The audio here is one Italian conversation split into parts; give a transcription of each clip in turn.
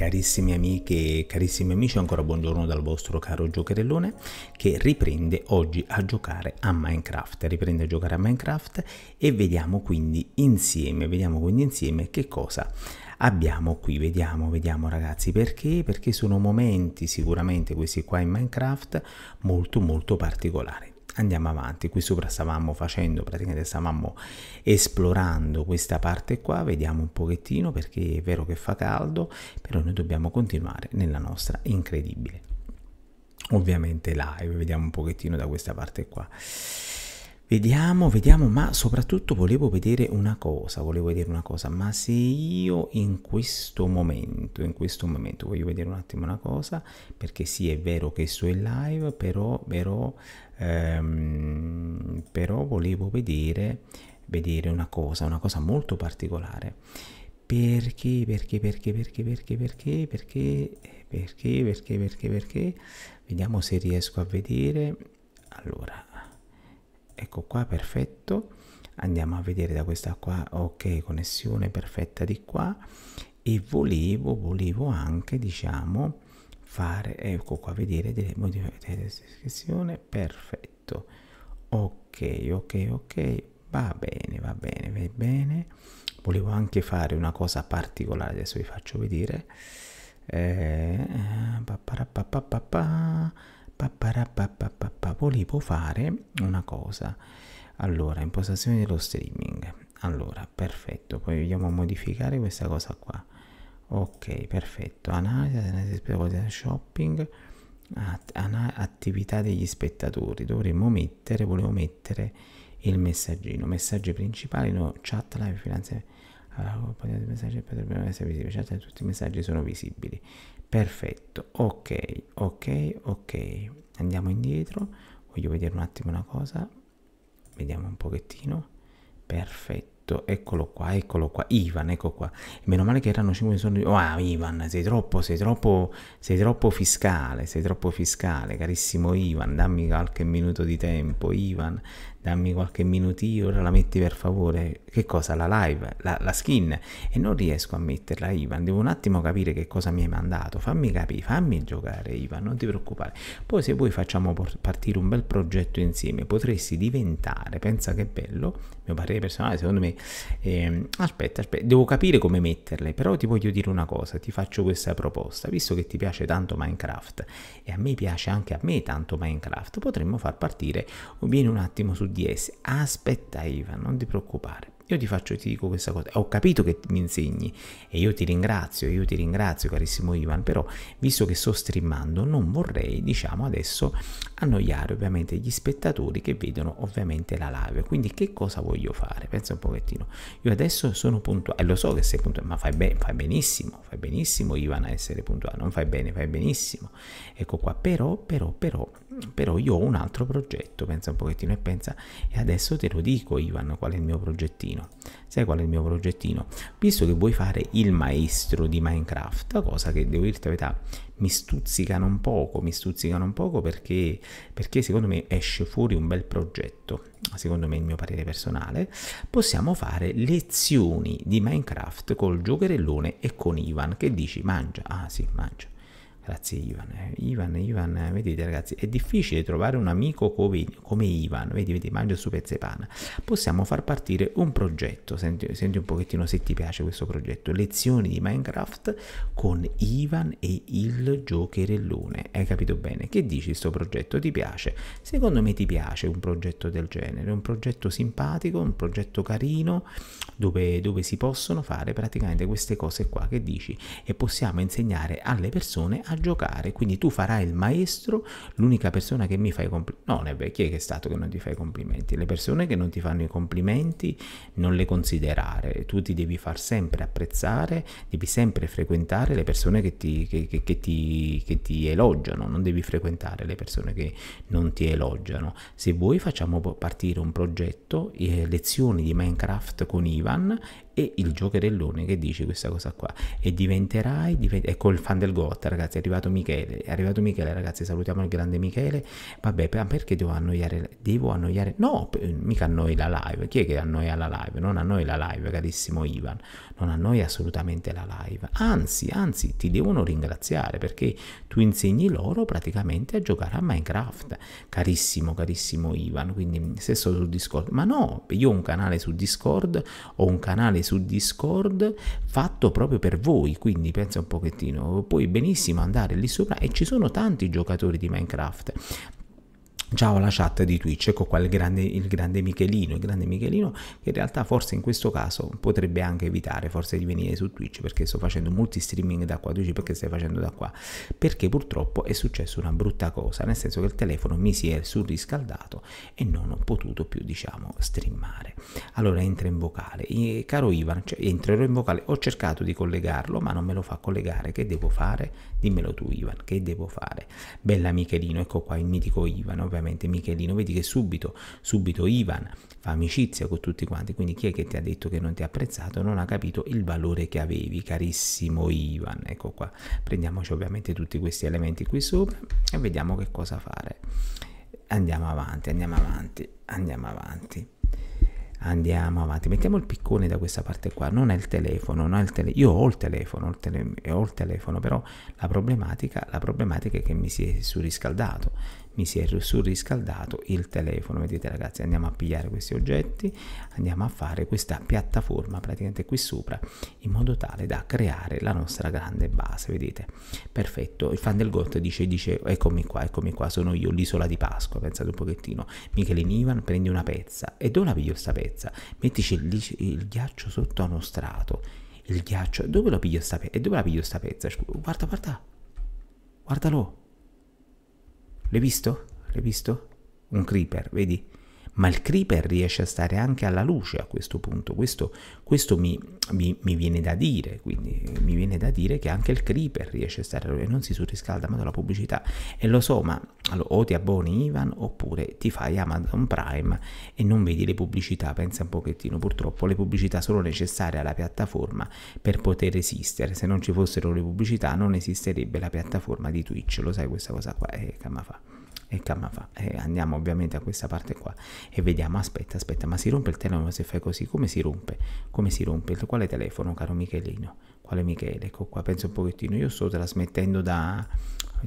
Carissime amiche e carissimi amici, ancora buongiorno dal vostro caro giocherellone che riprende oggi a giocare a Minecraft, riprende a giocare a Minecraft e vediamo quindi insieme, vediamo quindi insieme che cosa abbiamo qui vediamo vediamo ragazzi perché perché sono momenti sicuramente questi qua in minecraft molto molto particolari andiamo avanti qui sopra stavamo facendo praticamente stavamo esplorando questa parte qua vediamo un pochettino perché è vero che fa caldo però noi dobbiamo continuare nella nostra incredibile ovviamente live vediamo un pochettino da questa parte qua Vediamo, vediamo, ma soprattutto volevo vedere una cosa, volevo vedere una cosa, ma se io in questo momento, in questo momento voglio vedere un attimo una cosa, perché sì è vero che sto in live, però, però, ehm, però volevo vedere, vedere una cosa, una cosa molto particolare. Perché, perché, perché, perché, perché, perché, perché, perché, perché, perché, perché, perché, vediamo se riesco a vedere, allora ecco qua perfetto andiamo a vedere da questa qua ok connessione perfetta di qua e volevo volevo anche diciamo fare ecco qua vedere delle modifiche di descrizione perfetto ok ok ok va bene va bene va bene volevo anche fare una cosa particolare adesso vi faccio vedere eh, eh volevo fare una cosa allora impostazioni dello streaming allora perfetto poi vogliamo modificare questa cosa qua ok perfetto analisi, shopping attività degli spettatori dovremmo mettere volevo mettere il messaggino messaggi principali no chat live finanziamento alla compagnia dei messaggi potrebbero essere visibili certo tutti i messaggi sono visibili perfetto ok ok ok andiamo indietro voglio vedere un attimo una cosa vediamo un pochettino perfetto eccolo qua eccolo qua Ivan ecco qua meno male che erano 5 sono wow Ivan sei troppo sei troppo sei troppo fiscale sei troppo fiscale carissimo Ivan dammi qualche minuto di tempo Ivan dammi qualche minutino, ora la metti per favore, che cosa? La live, la, la, skin, e non riesco a metterla Ivan, devo un attimo capire che cosa mi hai mandato, fammi capire, fammi giocare Ivan, non ti preoccupare, poi se vuoi facciamo partire un bel progetto insieme, potresti diventare, pensa che bello, mio parere personale secondo me, ehm, aspetta, aspetta, devo capire come metterle, però ti voglio dire una cosa, ti faccio questa proposta, visto che ti piace tanto Minecraft, e a me piace anche a me tanto Minecraft, potremmo far partire, vieni un attimo su di Aspetta Ivan, non ti preoccupare. Io ti faccio, ti dico questa cosa. Ho capito che mi insegni e io ti ringrazio, io ti ringrazio carissimo Ivan, però visto che sto streamando non vorrei, diciamo, adesso annoiare ovviamente gli spettatori che vedono ovviamente la live. Quindi che cosa voglio fare? Pensa un pochettino. Io adesso sono puntuale, lo so che sei puntuale, ma fai, ben, fai benissimo, fai benissimo Ivan a essere puntuale, non fai bene, fai benissimo. Ecco qua, però, però, però però io ho un altro progetto, pensa un pochettino e pensa, e adesso te lo dico Ivan qual è il mio progettino, sai qual è il mio progettino? Visto che vuoi fare il maestro di Minecraft, cosa che devo dirti la verità, mi stuzzicano un poco, mi stuzzicano un poco perché, perché secondo me esce fuori un bel progetto, secondo me il mio parere personale, possiamo fare lezioni di Minecraft col giocherellone e con Ivan che dici mangia, ah sì mangia Grazie Ivan. Ivan, Ivan, vedete ragazzi, è difficile trovare un amico come, come Ivan, vedi, vedi, mangia su pezze di pana. Possiamo far partire un progetto, senti, senti un pochettino se ti piace questo progetto, lezioni di Minecraft con Ivan e il giocherellone. Hai capito bene? Che dici questo progetto? Ti piace? Secondo me ti piace un progetto del genere, un progetto simpatico, un progetto carino, dove, dove si possono fare praticamente queste cose qua che dici e possiamo insegnare alle persone a giocare, quindi tu farai il maestro, l'unica persona che mi fa i complimenti. No, beh, chi è che è stato che non ti fa i complimenti? Le persone che non ti fanno i complimenti non le considerare, tu ti devi far sempre apprezzare, devi sempre frequentare le persone che ti, che, che, che ti, che ti elogiano, non devi frequentare le persone che non ti elogiano. Se vuoi facciamo partire un progetto, eh, lezioni di Minecraft con Ivan e il giocherellone che dice questa cosa qua e diventerai divent ecco il fan del GOT ragazzi è arrivato Michele è arrivato Michele ragazzi salutiamo il grande Michele vabbè perché devo annoiare devo annoiare no mica annoi la live chi è che annoia la live non annoi la live carissimo Ivan non annoia assolutamente la live, anzi, anzi ti devono ringraziare perché tu insegni loro praticamente a giocare a Minecraft, carissimo, carissimo Ivan, quindi stesso su Discord, ma no, io ho un canale su Discord, ho un canale su Discord fatto proprio per voi, quindi pensa un pochettino, puoi benissimo andare lì sopra e ci sono tanti giocatori di Minecraft, Ciao alla chat di Twitch, ecco qua il grande, il grande, Michelino, il grande Michelino che in realtà forse in questo caso potrebbe anche evitare forse di venire su Twitch perché sto facendo molti streaming da qua, tu dici perché stai facendo da qua? Perché purtroppo è successa una brutta cosa, nel senso che il telefono mi si è surriscaldato e non ho potuto più diciamo streamare. Allora entra in vocale, e, caro Ivan, cioè, entrerò in vocale, ho cercato di collegarlo ma non me lo fa collegare, che devo fare? Dimmelo tu Ivan, che devo fare? Bella Michelino, ecco qua il mitico Ivan, ovviamente Michelino, vedi che subito, subito Ivan fa amicizia con tutti quanti, quindi chi è che ti ha detto che non ti ha apprezzato non ha capito il valore che avevi, carissimo Ivan, ecco qua. Prendiamoci ovviamente tutti questi elementi qui sopra e vediamo che cosa fare. Andiamo avanti, andiamo avanti, andiamo avanti andiamo avanti mettiamo il piccone da questa parte qua non è il telefono non è il tele- io ho il telefono ho il, tele- ho il telefono però la problematica, la problematica è che mi si è surriscaldato mi si è surriscaldato il telefono vedete ragazzi andiamo a pigliare questi oggetti andiamo a fare questa piattaforma praticamente qui sopra in modo tale da creare la nostra grande base vedete perfetto il fan del GOT dice dice eccomi qua eccomi qua sono io l'isola di Pasqua pensate un pochettino Michelin Ivan prendi una pezza e dove la piglio sta pezza mettici il, il ghiaccio sotto a uno strato il ghiaccio dove la piglio sta pezza e dove la piglio sta pezza guarda guarda guardalo L'hai visto? L'hai visto? Un creeper, vedi? ma il creeper riesce a stare anche alla luce a questo punto, questo, questo mi, mi, mi, viene da dire, quindi mi viene da dire che anche il creeper riesce a stare alla luce, non si surriscalda ma dalla pubblicità e lo so, ma allora, o ti abboni Ivan oppure ti fai Amazon Prime e non vedi le pubblicità, pensa un pochettino, purtroppo le pubblicità sono necessarie alla piattaforma per poter esistere, se non ci fossero le pubblicità non esisterebbe la piattaforma di Twitch, lo sai questa cosa qua, eh, che fa e camava. E andiamo ovviamente a questa parte qua e vediamo, aspetta, aspetta, ma si rompe il telefono se fai così? Come si rompe? Come si rompe? Il quale telefono, caro Michelino? Quale Michele? Ecco qua, penso un pochettino, io sto trasmettendo da...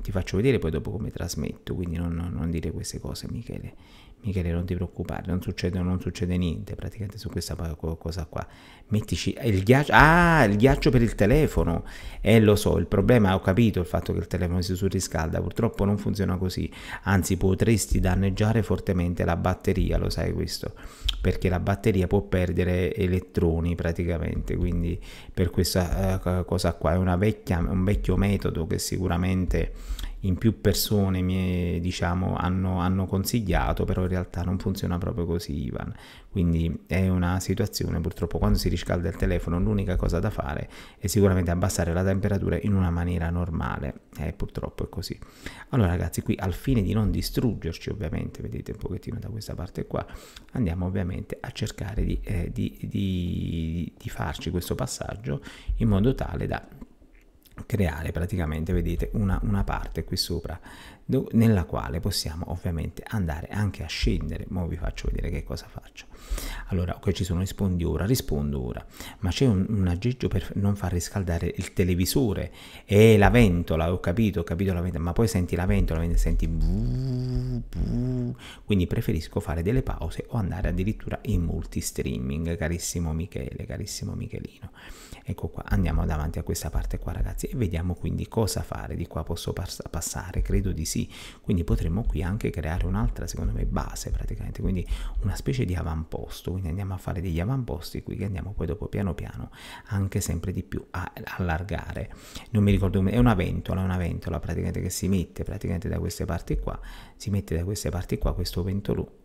ti faccio vedere poi dopo come trasmetto, quindi non, non dire queste cose Michele Michele non ti preoccupare, non succede, non succede niente praticamente su questa cosa qua. Mettici eh, il ghiaccio, ah il ghiaccio per il telefono, eh lo so, il problema ho capito il fatto che il telefono si surriscalda, purtroppo non funziona così, anzi potresti danneggiare fortemente la batteria, lo sai questo, perché la batteria può perdere elettroni praticamente, quindi per questa eh, cosa qua è una vecchia, un vecchio metodo che sicuramente in più persone mi diciamo, hanno, hanno, consigliato, però in realtà non funziona proprio così Ivan. Quindi è una situazione purtroppo quando si riscalda il telefono l'unica cosa da fare è sicuramente abbassare la temperatura in una maniera normale, eh, purtroppo è così. Allora ragazzi qui al fine di non distruggerci ovviamente, vedete un pochettino da questa parte qua, andiamo ovviamente a cercare di, eh, di, di, di farci questo passaggio in modo tale da creare praticamente vedete una, una parte qui sopra do, nella quale possiamo ovviamente andare anche a scendere ma vi faccio vedere che cosa faccio allora ok ci sono rispondi ora rispondo ora ma c'è un, un, aggeggio per non far riscaldare il televisore e la ventola ho capito ho capito la ventola ma poi senti la ventola senti quindi preferisco fare delle pause o andare addirittura in multi streaming carissimo Michele carissimo Michelino Ecco qua, andiamo davanti a questa parte qua ragazzi e vediamo quindi cosa fare. Di qua posso passare, credo di sì. Quindi potremmo qui anche creare un'altra, secondo me, base praticamente, quindi una specie di avamposto. Quindi andiamo a fare degli avamposti qui che andiamo poi dopo piano piano anche sempre di più a allargare. Non mi ricordo come, è una ventola, una ventola praticamente che si mette praticamente da queste parti qua, si mette da queste parti qua questo ventolo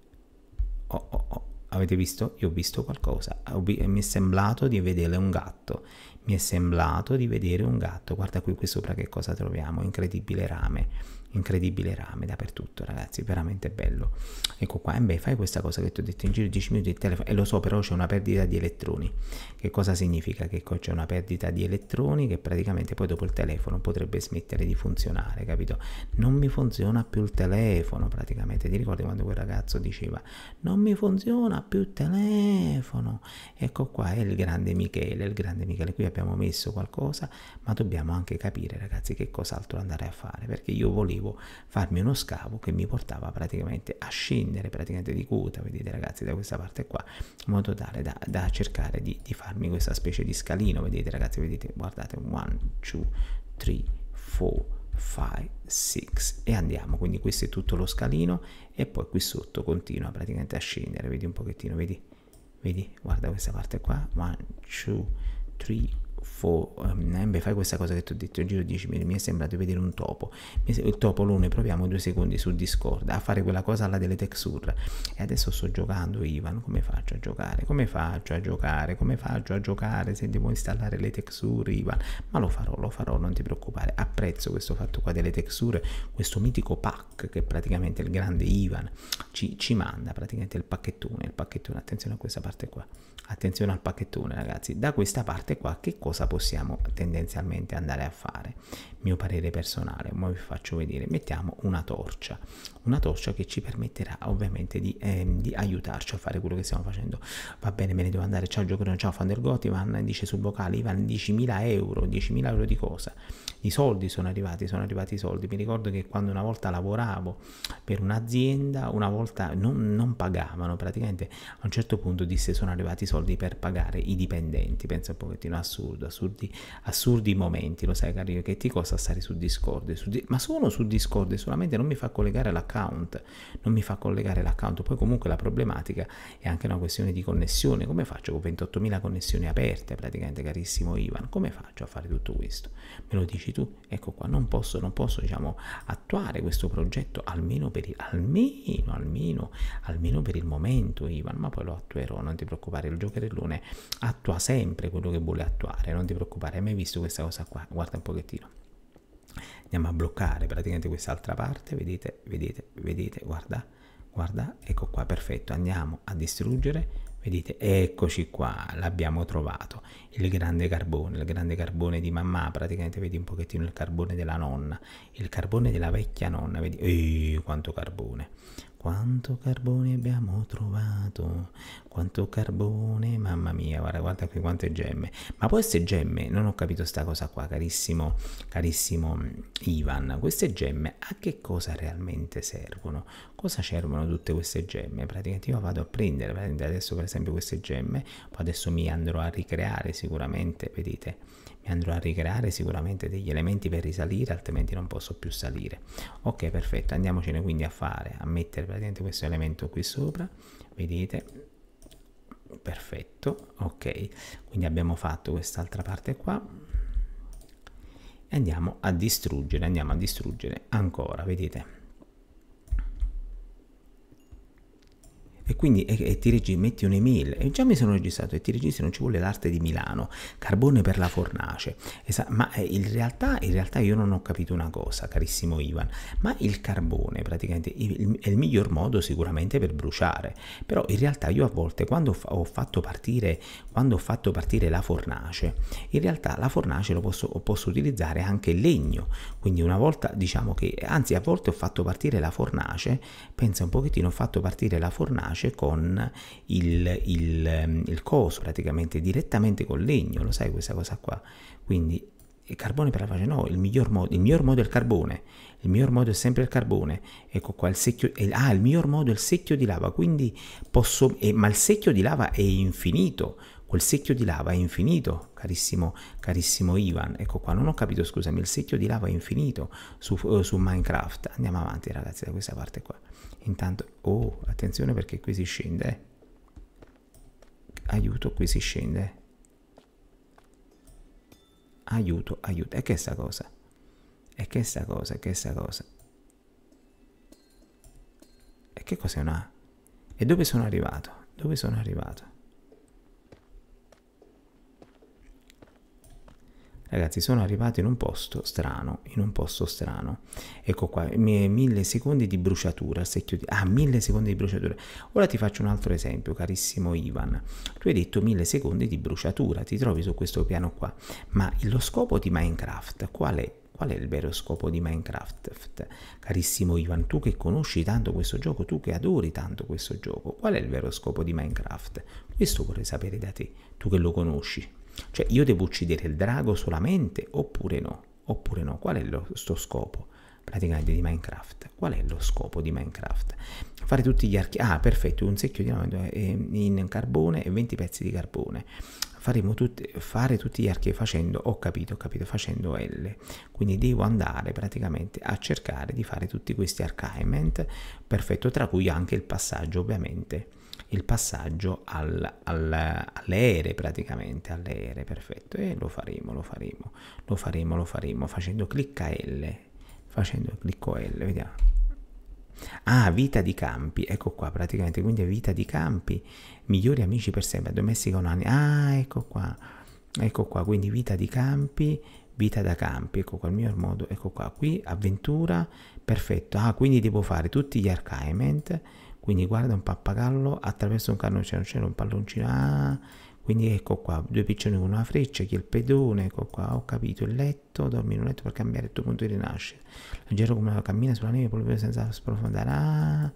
Oh, oh, oh avete visto? Io ho visto qualcosa, ah, eh, mi è sembrato di vedere un gatto, mi è sembrato di vedere un gatto, guarda qui qui sopra che cosa troviamo, incredibile rame incredibile rame dappertutto ragazzi veramente bello ecco qua e beh fai questa cosa che ti ho detto in giro 10 minuti di telefono e lo so però c'è una perdita di elettroni che cosa significa che c'è una perdita di elettroni che praticamente poi dopo il telefono potrebbe smettere di funzionare capito non mi funziona più il telefono praticamente ti ricordi quando quel ragazzo diceva non mi funziona più il telefono ecco qua è il grande Michele il grande Michele qui abbiamo messo qualcosa ma dobbiamo anche capire ragazzi che cos'altro andare a fare perché io volevo dovevo farmi uno scavo che mi portava praticamente a scendere praticamente di quota, vedete ragazzi, da questa parte qua, in modo tale da, da cercare di, di farmi questa specie di scalino, vedete ragazzi, vedete, guardate, 1, 2, 3, 4, 5, 6 e andiamo, quindi questo è tutto lo scalino e poi qui sotto continua praticamente a scendere, vedi un pochettino, vedi, vedi, guarda questa parte qua, 1, 2, 3, tuffo, Embe eh, fai questa cosa che ti ho detto, io giro 10 minuti, mi è sembrato di vedere un topo, il topo lo ne proviamo due secondi su Discord, a fare quella cosa alla delle texture, e adesso sto giocando Ivan, come faccio a giocare, come faccio a giocare, come faccio a giocare se devo installare le texture Ivan, ma lo farò, lo farò, non ti preoccupare, apprezzo questo fatto qua delle texture, questo mitico pack che praticamente il grande Ivan ci, ci manda, praticamente il pacchettone, il pacchettone, attenzione a questa parte qua, attenzione al pacchettone ragazzi, da questa parte qua che cosa cosa possiamo tendenzialmente andare a fare. Mio parere personale, ma vi faccio vedere, mettiamo una torcia, una torcia che ci permetterà ovviamente di, eh, di aiutarci a fare quello che stiamo facendo. Va bene, me ne devo andare, ciao Giocorino, ciao Fandergot, Ivan dice sul vocale, Ivan 10.000 euro, 10.000 euro di cosa? I soldi sono arrivati, sono arrivati i soldi. Mi ricordo che quando una volta lavoravo per un'azienda, una volta non, non pagavano, praticamente a un certo punto disse sono arrivati i soldi per pagare i dipendenti, penso un pochettino assurdo assurdo, assurdi, assurdi momenti, lo sai cari, che ti costa stare su Discord, su di ma sono su Discord solamente non mi fa collegare l'account, non mi fa collegare l'account, poi comunque la problematica è anche una questione di connessione, come faccio con 28.000 connessioni aperte praticamente carissimo Ivan, come faccio a fare tutto questo? Me lo dici tu? Ecco qua, non posso, non posso diciamo attuare questo progetto almeno per il, almeno, almeno, almeno per il momento Ivan, ma poi lo attuerò, non ti preoccupare, il giocherellone attua sempre quello che vuole attuare bloccare, non ti preoccupare, hai mai visto questa cosa qua? Guarda un pochettino. Andiamo a bloccare praticamente quest'altra parte, vedete, vedete, vedete, guarda, guarda, ecco qua, perfetto, andiamo a distruggere, vedete, eccoci qua, l'abbiamo trovato, il grande carbone, il grande carbone di mamma, praticamente vedi un pochettino il carbone della nonna, il carbone della vecchia nonna, vedi, ehi, quanto carbone, quanto carbone abbiamo trovato? Quanto carbone? Mamma mia, guarda, guarda qui quante gemme. Ma queste gemme, non ho capito sta cosa qua, carissimo, carissimo mm, Ivan. Queste gemme a che cosa realmente servono? Cosa servono tutte queste gemme? Praticamente io vado a prendere, prendere adesso per esempio queste gemme, poi adesso mi andrò a ricreare sicuramente, vedete e andrò a ricreare sicuramente degli elementi per risalire altrimenti non posso più salire ok perfetto andiamocene quindi a fare a mettere praticamente questo elemento qui sopra vedete perfetto ok quindi abbiamo fatto quest'altra parte qua e andiamo a distruggere andiamo a distruggere ancora vedete e quindi e, e ti regi, metti un'email e già mi sono registrato e ti registri non ci vuole l'arte di Milano carbone per la fornace Esa, ma eh, in realtà, in realtà io non ho capito una cosa carissimo Ivan ma il carbone praticamente è il miglior modo sicuramente per bruciare però in realtà io a volte quando ho fatto partire quando ho fatto partire la fornace in realtà la fornace lo posso, posso utilizzare anche il legno quindi una volta diciamo che anzi a volte ho fatto partire la fornace pensa un pochettino ho fatto partire la fornace nasce con il, il, ehm, il coso, praticamente direttamente col legno, lo sai questa cosa qua? Quindi il carbone per la faccia, no, il miglior, modo, il miglior modo è il carbone, il miglior modo è sempre il carbone, ecco qua il secchio, ah il miglior modo è il secchio di lava, quindi posso, eh, ma il secchio di lava è infinito, quel secchio di lava è infinito, carissimo, carissimo Ivan, ecco qua non ho capito scusami, il secchio di lava è infinito su, eh, su Minecraft, andiamo avanti ragazzi da questa parte qua, Intanto, oh, attenzione perché qui si scende. Aiuto, qui si scende. Aiuto, aiuto. E che è sta cosa? E che è sta cosa? E che è sta cosa? E che cos'è una... E dove sono arrivato? Dove sono arrivato? Ragazzi, sono arrivato in un posto strano, in un posto strano. Ecco qua, mille secondi di bruciatura, se chiudi... Ah, mille secondi di bruciatura. Ora ti faccio un altro esempio, carissimo Ivan. Tu hai detto mille secondi di bruciatura, ti trovi su questo piano qua. Ma lo scopo di Minecraft qual è? Qual è il vero scopo di Minecraft? Carissimo Ivan, tu che conosci tanto questo gioco, tu che adori tanto questo gioco, qual è il vero scopo di Minecraft? Questo vorrei sapere da te, tu che lo conosci. Cioè io devo uccidere il drago solamente oppure no? Oppure no? Qual è lo, sto scopo? praticamente di Minecraft. Qual è lo scopo di Minecraft? Fare tutti gli archi... Ah, perfetto, un secchio di lamento eh, in carbone e 20 pezzi di carbone. Faremo tutti, fare tutti gli archi facendo, ho capito, ho capito, facendo L. Quindi devo andare praticamente a cercare di fare tutti questi archivement, perfetto, tra cui anche il passaggio ovviamente il passaggio al, al, alle ere praticamente, alle ere, perfetto, e lo faremo, lo faremo, lo faremo, lo faremo, facendo clicca L, facendo clicco L, vediamo. Ah, vita di campi, ecco qua praticamente, quindi vita di campi, migliori amici per sempre, domesticano anni, ah, ecco qua, ecco qua, quindi vita di campi, vita da campi, ecco qua il mio modo, ecco qua, qui avventura, perfetto, ah, quindi devo fare tutti gli archivement, quindi guarda un pappagallo attraverso un cannocchiaro c'era un palloncino ah, quindi ecco qua due piccioni con una freccia chi è il pedone ecco qua ho capito il letto dormi in un letto per cambiare il tuo punto di rinascita leggero come una cammina sulla neve proprio senza sprofondare ah,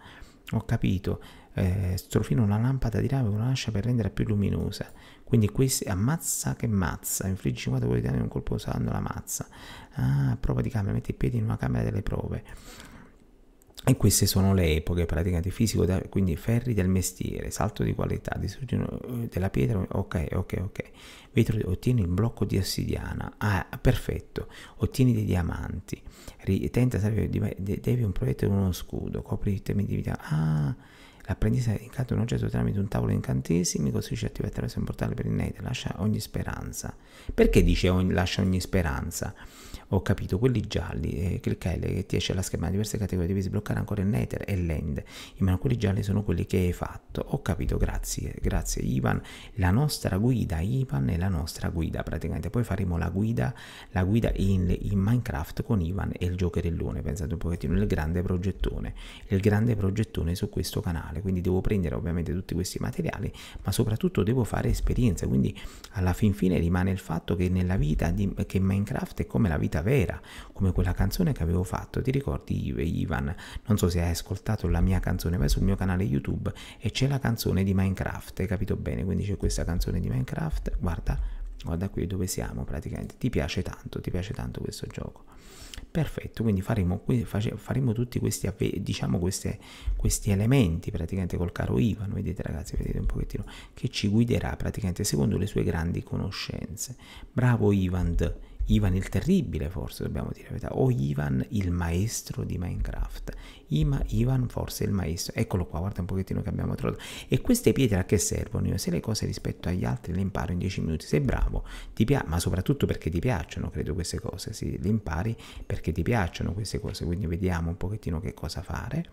ho capito eh, strofino una lampada di rame con una lascia per renderla più luminosa quindi questi ammazza che mazza infliggi 50 quotidiani un colpo usando la mazza ah, prova di camera metti i piedi in una camera delle prove e queste sono le epoche, praticamente fisico, da, quindi ferri del mestiere, salto di qualità, distruzione eh, della pietra, ok, ok, ok. Vetro, ottieni il blocco di ossidiana, ah, perfetto, ottieni dei diamanti, tenta, devi un proiettile con uno scudo, copri i temi di vita, ah, l'apprendista incanta un oggetto tramite un tavolo incantesimi, così ci attiva attraverso un portale per il nether, lascia ogni speranza. Perché dice ogni, lascia ogni speranza? ho capito quelli gialli eh, cliccai che ti esce la schema diverse categorie devi sbloccare ancora il nether e l'end ma quelli gialli sono quelli che hai fatto ho capito grazie grazie Ivan la nostra guida Ivan è la nostra guida praticamente poi faremo la guida la guida in, in minecraft con Ivan e il giocherellone pensate un pochettino il grande progettone il grande progettone su questo canale quindi devo prendere ovviamente tutti questi materiali ma soprattutto devo fare esperienza quindi alla fin fine rimane il fatto che nella vita di, che minecraft è come la vita vita vera, come quella canzone che avevo fatto, ti ricordi Ive, Ivan? Non so se hai ascoltato la mia canzone, vai sul mio canale YouTube e c'è la canzone di Minecraft, hai capito bene? Quindi c'è questa canzone di Minecraft, guarda, guarda qui dove siamo praticamente, ti piace tanto, ti piace tanto questo gioco. Perfetto, quindi faremo, faremo tutti questi, diciamo queste, questi elementi praticamente col caro Ivan, vedete ragazzi, vedete un pochettino, che ci guiderà praticamente secondo le sue grandi conoscenze. Bravo Ivan! Ivan il Terribile, forse dobbiamo dire la verità, o Ivan il maestro di Minecraft. Ima, Ivan forse il maestro. Eccolo qua, guarda un pochettino che abbiamo trovato. E queste pietre a che servono? Io se le cose rispetto agli altri le imparo in 10 minuti, sei bravo, ti ma soprattutto perché ti piacciono, credo queste cose, sì, le impari perché ti piacciono queste cose, quindi vediamo un pochettino che cosa fare.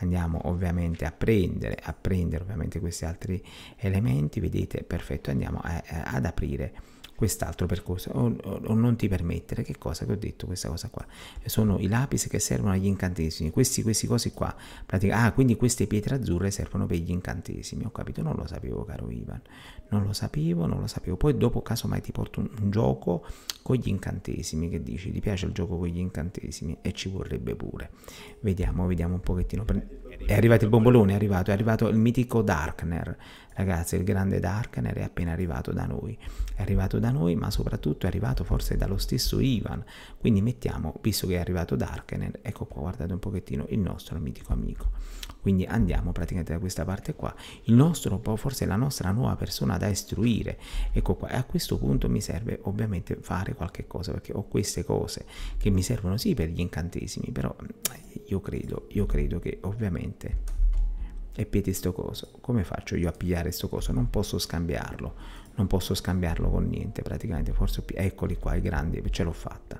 Andiamo ovviamente a prendere, a prendere ovviamente questi altri elementi, vedete, perfetto, andiamo a, eh, a, eh, ad aprire quest'altro percorso o, o, o, non ti permettere che cosa che ho detto questa cosa qua eh, sono i lapis che servono agli incantesimi questi questi cosi qua pratica ah quindi queste pietre azzurre servono per gli incantesimi ho capito non lo sapevo caro Ivan non lo sapevo non lo sapevo poi dopo casomai ti porto un, un gioco con gli incantesimi che dici ti piace il gioco con gli incantesimi e ci vorrebbe pure vediamo vediamo un pochettino è arrivato il bombolone è arrivato è arrivato il mitico Darkner Ragazzi, il grande Darkner è appena arrivato da noi. È arrivato da noi, ma soprattutto è arrivato forse dallo stesso Ivan. Quindi mettiamo, visto che è arrivato Darkner, ecco qua, guardate un pochettino, il nostro mitico amico. Quindi andiamo praticamente da questa parte qua. Il nostro, forse la nostra nuova persona da istruire. Ecco qua, e a questo punto mi serve ovviamente fare qualche cosa, perché ho queste cose che mi servono sì per gli incantesimi, però io credo, io credo che ovviamente e piedi sto coso. Come faccio io a pigliare sto coso? Non posso scambiarlo, non posso scambiarlo con niente praticamente. Forse eccoli qua i grandi, ce l'ho fatta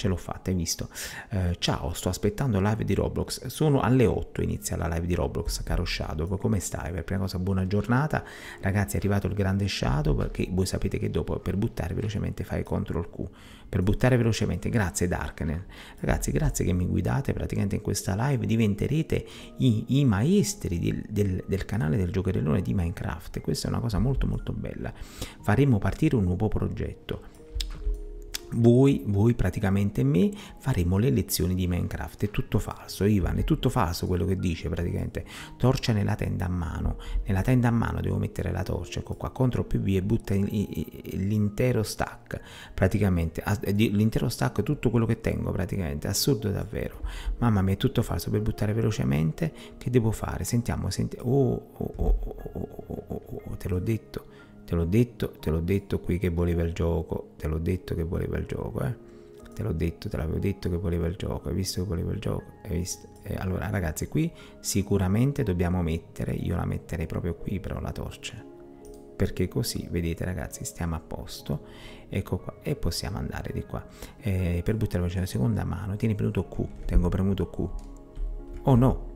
ce l'ho fatta, hai visto? Eh, ciao, sto aspettando live di Roblox. Sono alle 8 inizia la live di Roblox, caro Shadow. Come stai? Per prima cosa buona giornata. Ragazzi, è arrivato il grande Shadow perché voi sapete che dopo per buttare velocemente fai CTRL Q. Per buttare velocemente, grazie Darknet. Ragazzi, grazie che mi guidate praticamente in questa live. Diventerete i, i maestri di, del, del canale del giocherellone di Minecraft. Questa è una cosa molto molto bella. Faremo partire un nuovo progetto voi, voi praticamente me faremo le lezioni di Minecraft. È tutto falso, Ivan, è tutto falso quello che dice praticamente. Torcia nella tenda a mano. Nella tenda a mano devo mettere la torcia, ecco qua, contro più V e butta l'intero stack, praticamente. l'intero stack, tutto quello che tengo praticamente. Assurdo davvero. Mamma mia, è tutto falso. Per buttare velocemente, che devo fare? Sentiamo, sentiamo. Oh, oh, oh, oh, oh, oh, oh, oh te l'ho detto. Te l'ho detto, te l'ho detto qui che voleva il gioco, te l'ho detto che voleva il gioco, eh. Te l'ho detto, te l'avevo detto che voleva il gioco, hai visto che voleva il gioco, hai visto? Eh, allora ragazzi, qui sicuramente dobbiamo mettere, io la metterei proprio qui però la torcia. Perché così, vedete ragazzi, stiamo a posto, ecco qua, e possiamo andare di qua. Eh, per buttare la seconda mano, tieni premuto Q, tengo premuto Q. Oh no,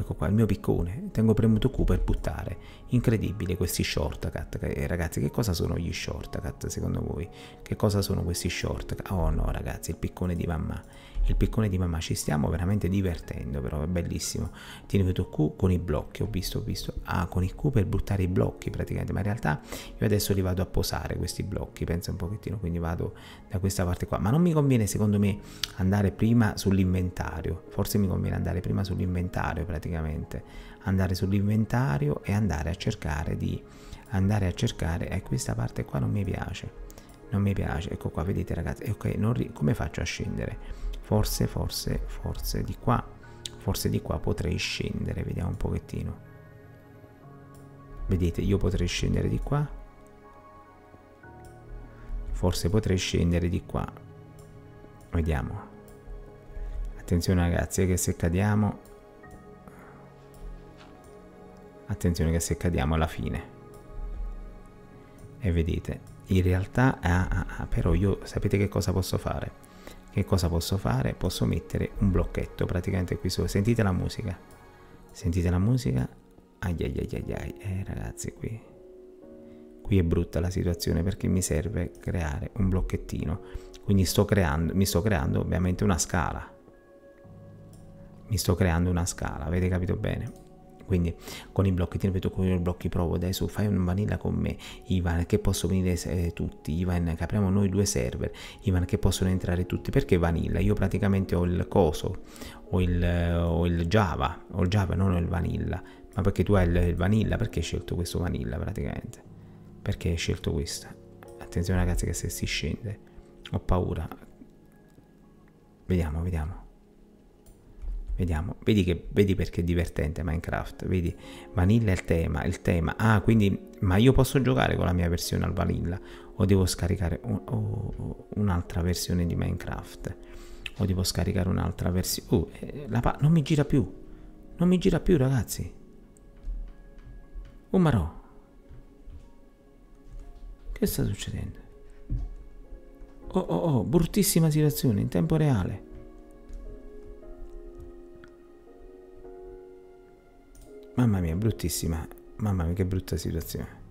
ecco qua il mio piccone, tengo premuto Q per buttare, incredibile questi shortcut, eh, ragazzi che cosa sono gli shortcut secondo voi? Che cosa sono questi shortcut? Oh no ragazzi, il piccone di mamma, il piccone di mamma ci stiamo veramente divertendo però è bellissimo tieni tu Q con i blocchi ho visto ho visto ah con i Q per buttare i blocchi praticamente ma in realtà io adesso li vado a posare questi blocchi pensa un pochettino quindi vado da questa parte qua ma non mi conviene secondo me andare prima sull'inventario forse mi conviene andare prima sull'inventario praticamente andare sull'inventario e andare a cercare di andare a cercare e eh, questa parte qua non mi piace non mi piace ecco qua vedete ragazzi ok non come faccio a scendere forse, forse, forse di qua, forse di qua potrei scendere, vediamo un pochettino. Vedete, io potrei scendere di qua, forse potrei scendere di qua, vediamo. Attenzione ragazzi eh, che se cadiamo, attenzione che se cadiamo alla fine. E vedete, in realtà, ah, ah, ah, però io sapete che cosa posso fare? Che cosa posso fare? Posso mettere un blocchetto praticamente qui sopra. Sentite la musica. Sentite la musica. Ai ai ai ai ai. Eh ragazzi qui. Qui è brutta la situazione perché mi serve creare un blocchettino. Quindi sto creando, mi sto creando ovviamente una scala. Mi sto creando una scala, avete capito bene? quindi con i blocchi ti ripeto con i blocchi provo dai su fai un vanilla con me Ivan che posso venire eh, tutti Ivan che apriamo noi due server Ivan che possono entrare tutti perché vanilla io praticamente ho il coso ho il, ho il java ho il java non ho il vanilla ma perché tu hai il, il vanilla perché hai scelto questo vanilla praticamente perché hai scelto questo attenzione ragazzi che se si scende ho paura vediamo vediamo Vediamo, vedi, che, vedi perché è divertente Minecraft, vedi, vanilla è il tema, il tema, ah quindi, ma io posso giocare con la mia versione al vanilla o devo scaricare un, oh, un'altra versione di Minecraft o devo scaricare un'altra versione, oh, uh, eh, la non mi gira più, non mi gira più ragazzi, oh marò, che sta succedendo? Oh oh oh, bruttissima situazione in tempo reale. Mamma mia, bruttissima. Mamma mia, che brutta situazione.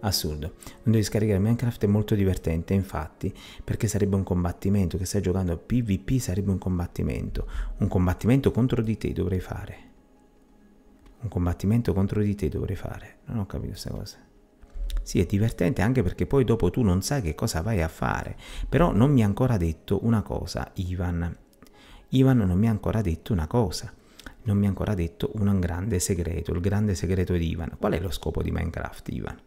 Assurdo. Non devi scaricare Minecraft, è molto divertente, infatti, perché sarebbe un combattimento, che stai giocando a PvP sarebbe un combattimento. Un combattimento contro di te dovrei fare. Un combattimento contro di te dovrei fare. Non ho capito questa cosa. Sì, è divertente anche perché poi dopo tu non sai che cosa vai a fare. Però non mi ha ancora detto una cosa, Ivan. Ivan non mi ha ancora detto una cosa non mi ha ancora detto un grande segreto, il grande segreto di Ivan. Qual è lo scopo di Minecraft, Ivan?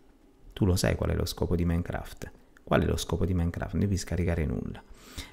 Tu lo sai qual è lo scopo di Minecraft? Qual è lo scopo di Minecraft? Non devi scaricare nulla.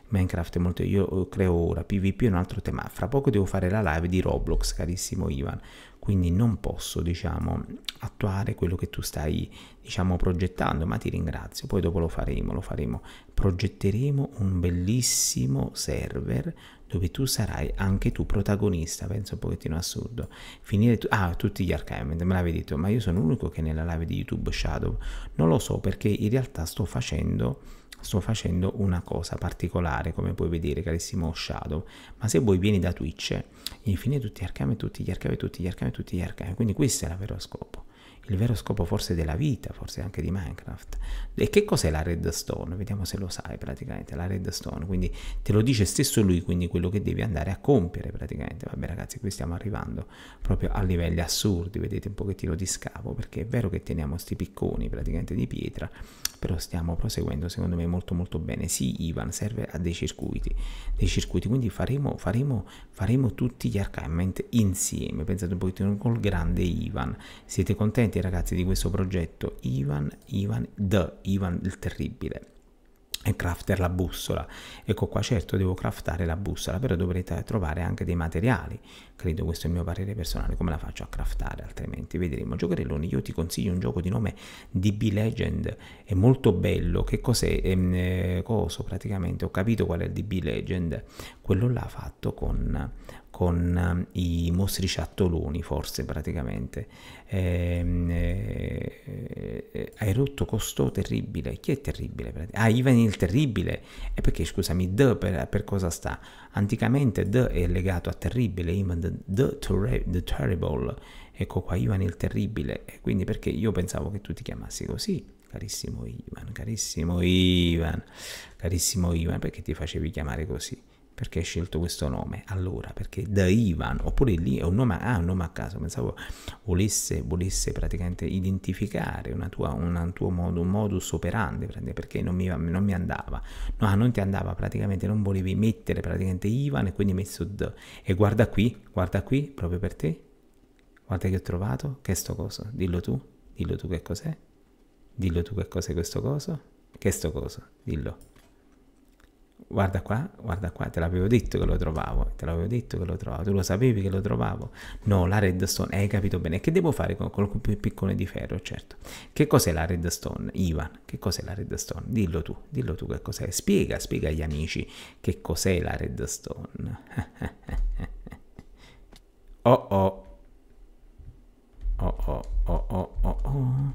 Minecraft è molto... Io creo ora PvP è un altro tema. Fra poco devo fare la live di Roblox, carissimo Ivan. Quindi non posso, diciamo, attuare quello che tu stai, diciamo, progettando, ma ti ringrazio. Poi dopo lo faremo, lo faremo. Progetteremo un bellissimo server dove tu sarai anche tu protagonista, penso un pochettino assurdo. Finire tu ah, tutti gli archivement, me l'avevi detto, ma io sono l'unico che nella live di YouTube Shadow. Non lo so perché in realtà sto facendo sto facendo una cosa particolare come puoi vedere carissimo Shadow ma se vuoi vieni da Twitch infine tutti gli archivi tutti gli archivi tutti gli archivi tutti gli archivi quindi questo è il vero scopo il vero scopo forse della vita, forse anche di Minecraft. E che cos'è la redstone? Vediamo se lo sai praticamente, la redstone, quindi te lo dice stesso lui, quindi quello che devi andare a compiere praticamente. Vabbè ragazzi, qui stiamo arrivando proprio a livelli assurdi, vedete un pochettino di scavo, perché è vero che teniamo questi picconi praticamente di pietra, però stiamo proseguendo secondo me molto molto bene sì Ivan serve a dei circuiti dei circuiti quindi faremo faremo faremo tutti gli arcament insieme pensate un pochettino col grande Ivan siete contenti ragazzi di questo progetto Ivan Ivan The Ivan il terribile e crafter la bussola. Ecco qua, certo devo craftare la bussola, però dovrete trovare anche dei materiali. Credo questo è il mio parere personale, come la faccio a craftare altrimenti? Vedremo. Giocherelloni, io ti consiglio un gioco di nome DB Legend, è molto bello. Che cos'è? Ehm, eh, coso praticamente, ho capito qual è il DB Legend. Quello l'ha fatto con con ehm, i mostri ciattoloni forse praticamente ehm, eh, eh, hai rotto Costò terribile chi è terribile? ah Ivan il terribile e perché scusami The per, per, cosa sta? anticamente The è legato a terribile Ivan the, the, terri the terrible ecco qua Ivan il terribile e quindi perché io pensavo che tu ti chiamassi così carissimo Ivan carissimo Ivan carissimo Ivan perché ti facevi chiamare così perché hai scelto questo nome? Allora, perché da Ivan, oppure lì è un nome, ah, un nome a caso, pensavo volesse, volesse praticamente identificare una tua, una, un tuo modo, un modus operandi, perché non mi, non mi, andava, no, non ti andava praticamente, non volevi mettere praticamente Ivan e quindi hai messo D. E guarda qui, guarda qui, proprio per te, guarda che ho trovato, che è sto coso, dillo tu, dillo tu che cos'è, dillo tu che cos'è questo coso, che è sto coso, dillo guarda qua, guarda qua, te l'avevo detto che lo trovavo, te l'avevo detto che lo trovavo, tu lo sapevi che lo trovavo? No, la redstone, hai capito bene, che devo fare con, con il piccone di ferro, certo. Che cos'è la redstone, Ivan? Che cos'è la redstone? Dillo tu, dillo tu che cos'è, spiega, spiega agli amici che cos'è la redstone. oh oh. Oh oh oh oh oh oh oh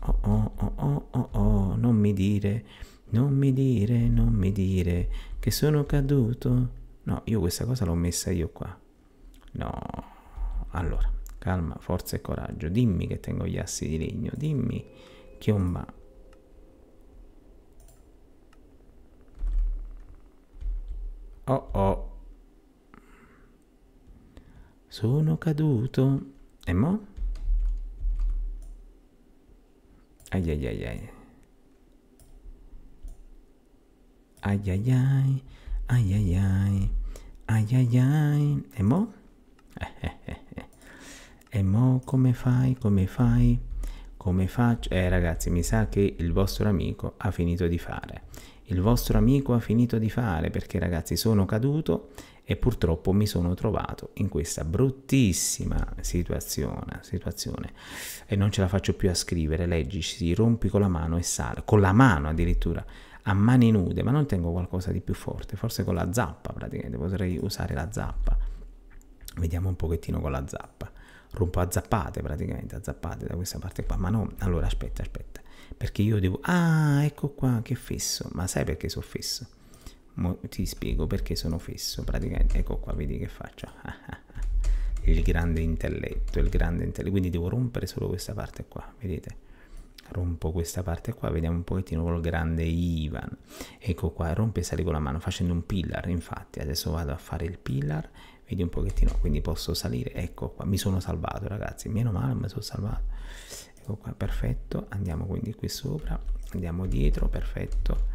oh oh oh oh non mi dire non mi dire, non mi dire che sono caduto. No, io questa cosa l'ho messa io qua. No. Allora, calma, forza e coraggio. Dimmi che tengo gli assi di legno. Dimmi chiomba. Oh oh. Sono caduto. E mo'? Ai ai ai ai. Ai ai ai, ai ai ai, ai ai ai. E mo? E mo come fai, come fai, come faccio? Eh ragazzi, mi sa che il vostro amico ha finito di fare. Il vostro amico ha finito di fare perché ragazzi sono caduto e purtroppo mi sono trovato in questa bruttissima situazione, situazione, e non ce la faccio più a scrivere, leggi, si rompi con la mano e sale, con la mano addirittura, a mani nude, ma non tengo qualcosa di più forte, forse con la zappa praticamente, potrei usare la zappa. Vediamo un pochettino con la zappa. Rompo a zappate praticamente, a zappate da questa parte qua, ma no, allora aspetta, aspetta, perché io devo... Ah, ecco qua che fesso, ma sai perché sono fesso? Mo ti spiego perché sono fesso, praticamente, ecco qua, vedi che faccio. il grande intelletto, il grande intelletto, quindi devo rompere solo questa parte qua, vedete? rompo questa parte qua vediamo un pochettino il grande Ivan ecco qua rompe e sale con la mano facendo un pillar infatti adesso vado a fare il pillar vedi un pochettino quindi posso salire ecco qua mi sono salvato ragazzi meno male mi sono salvato ecco qua perfetto andiamo quindi qui sopra andiamo dietro perfetto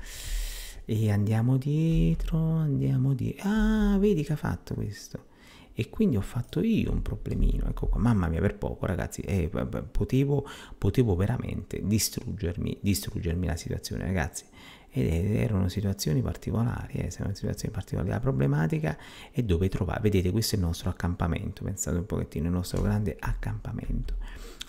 e andiamo dietro andiamo dietro ah vedi che ha fatto questo e quindi ho fatto io un problemino, ecco qua, mamma mia per poco ragazzi, eh, potevo, potevo veramente distruggermi, distruggermi la situazione ragazzi ed erano situazioni particolari, eh, erano situazioni particolari, la problematica è dove trovare, vedete questo è il nostro accampamento, pensate un pochettino, il nostro grande accampamento,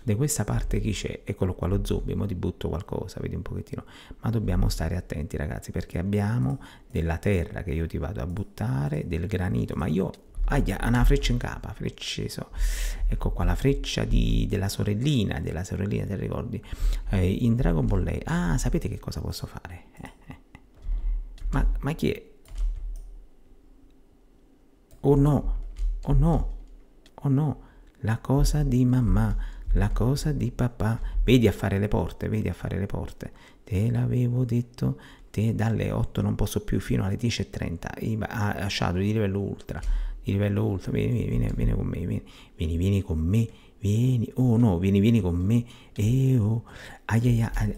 da questa parte chi c'è, eccolo qua lo zombie, mo ti butto qualcosa, vedi un pochettino, ma dobbiamo stare attenti ragazzi perché abbiamo della terra che io ti vado a buttare, del granito, ma io Aia, ah, una freccia in capo, frecceso. Ecco qua, la freccia di, della sorellina, della sorellina, te ricordi? Eh, in Dragon Ball lei. Ah, sapete che cosa posso fare? Ma, ma chi è? Oh no, oh no, oh no, la cosa di mamma, la cosa di papà. Vedi a fare le porte, vedi a fare le porte. Te l'avevo detto, te dalle 8 non posso più fino alle 10.30. A, a Shadow di livello ultra di livello ultra, vieni, vieni, vieni con me, vieni, vieni, vieni con me, vieni, oh no, vieni, vieni con me, e eh, oh, ai ai ai,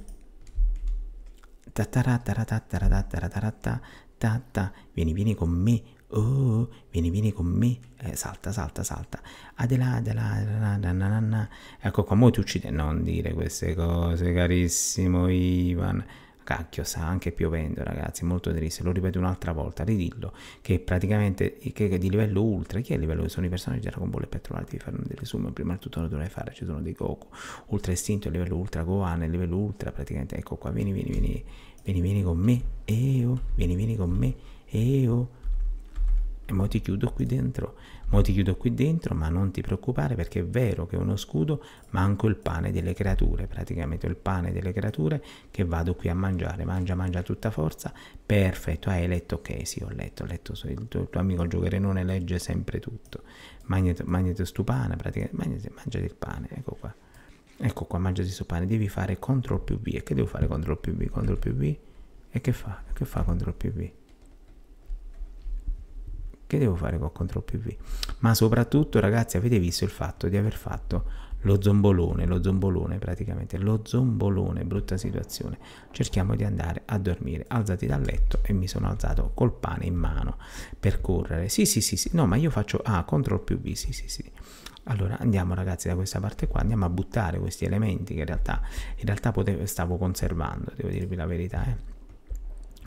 ta vieni, vieni con me, oh, vieni, vieni con me, eh, salta, salta, salta, adela, ah, adela, adela, nanana, ecco qua, mo ti uccide, non dire queste cose, carissimo Ivan, Cacchio, sta anche piovendo, ragazzi, molto triste. Lo ripeto un'altra volta, ridillo, che praticamente che, che di livello ultra, chi è il livello? Sono i personaggi di Dragon Ball e Petrolati, devi fare delle somme, prima di tutto lo dovrai fare, ci sono dei Goku, ultra istinto, livello ultra Gohan, livello ultra praticamente, ecco qua, vieni, vieni, vieni, vieni, vieni con me, e io, oh, vieni, vieni con me, e io, oh. e mo ti chiudo qui dentro Mo ti chiudo qui dentro, ma non ti preoccupare perché è vero che è uno scudo, manco il pane delle creature, praticamente il pane delle creature che vado qui a mangiare. Mangia, mangia tutta forza. Perfetto, hai letto? Ok, sì, ho letto, ho letto. Il tuo, il tuo amico giocherenone legge sempre tutto. Magneto, magneto pane, praticamente, magneto, mangiati il pane, ecco qua. Ecco qua, mangiati sto pane, devi fare CTRL più B. E che devo fare CTRL più B? CTRL più B? E che fa? E che fa CTRL più B? che devo fare con CTRL più V? Ma soprattutto ragazzi avete visto il fatto di aver fatto lo zombolone, lo zombolone praticamente, lo zombolone, brutta situazione. Cerchiamo di andare a dormire, alzati dal letto e mi sono alzato col pane in mano per correre. Sì, sì, sì, sì, no, ma io faccio A, ah, CTRL più V, sì, sì, sì. Allora andiamo ragazzi da questa parte qua, andiamo a buttare questi elementi che in realtà, in realtà potevo, stavo conservando, devo dirvi la verità, eh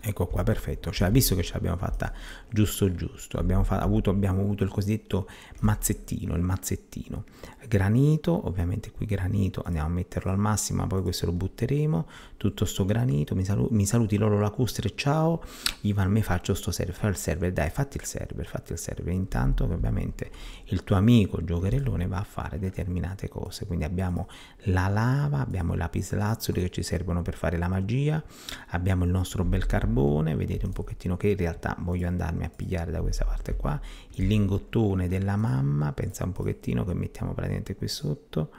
ecco qua, perfetto, cioè visto che ce l'abbiamo fatta giusto giusto, abbiamo, fa avuto, abbiamo avuto il cosiddetto mazzettino, il mazzettino, granito, ovviamente qui granito andiamo a metterlo al massimo, ma poi questo lo butteremo, tutto sto granito, mi, salu mi saluti loro lacustre, ciao, Ivan mi faccio sto server, il server, dai fatti il server, fatti il server, intanto che ovviamente il tuo amico giocherellone va a fare determinate cose, quindi abbiamo la lava, abbiamo i lapislazzuli che ci servono per fare la magia, abbiamo il nostro bel carbone, carbone vedete un pochettino che in realtà voglio andarmi a pigliare da questa parte qua il lingottone della mamma pensa un pochettino che mettiamo praticamente qui sotto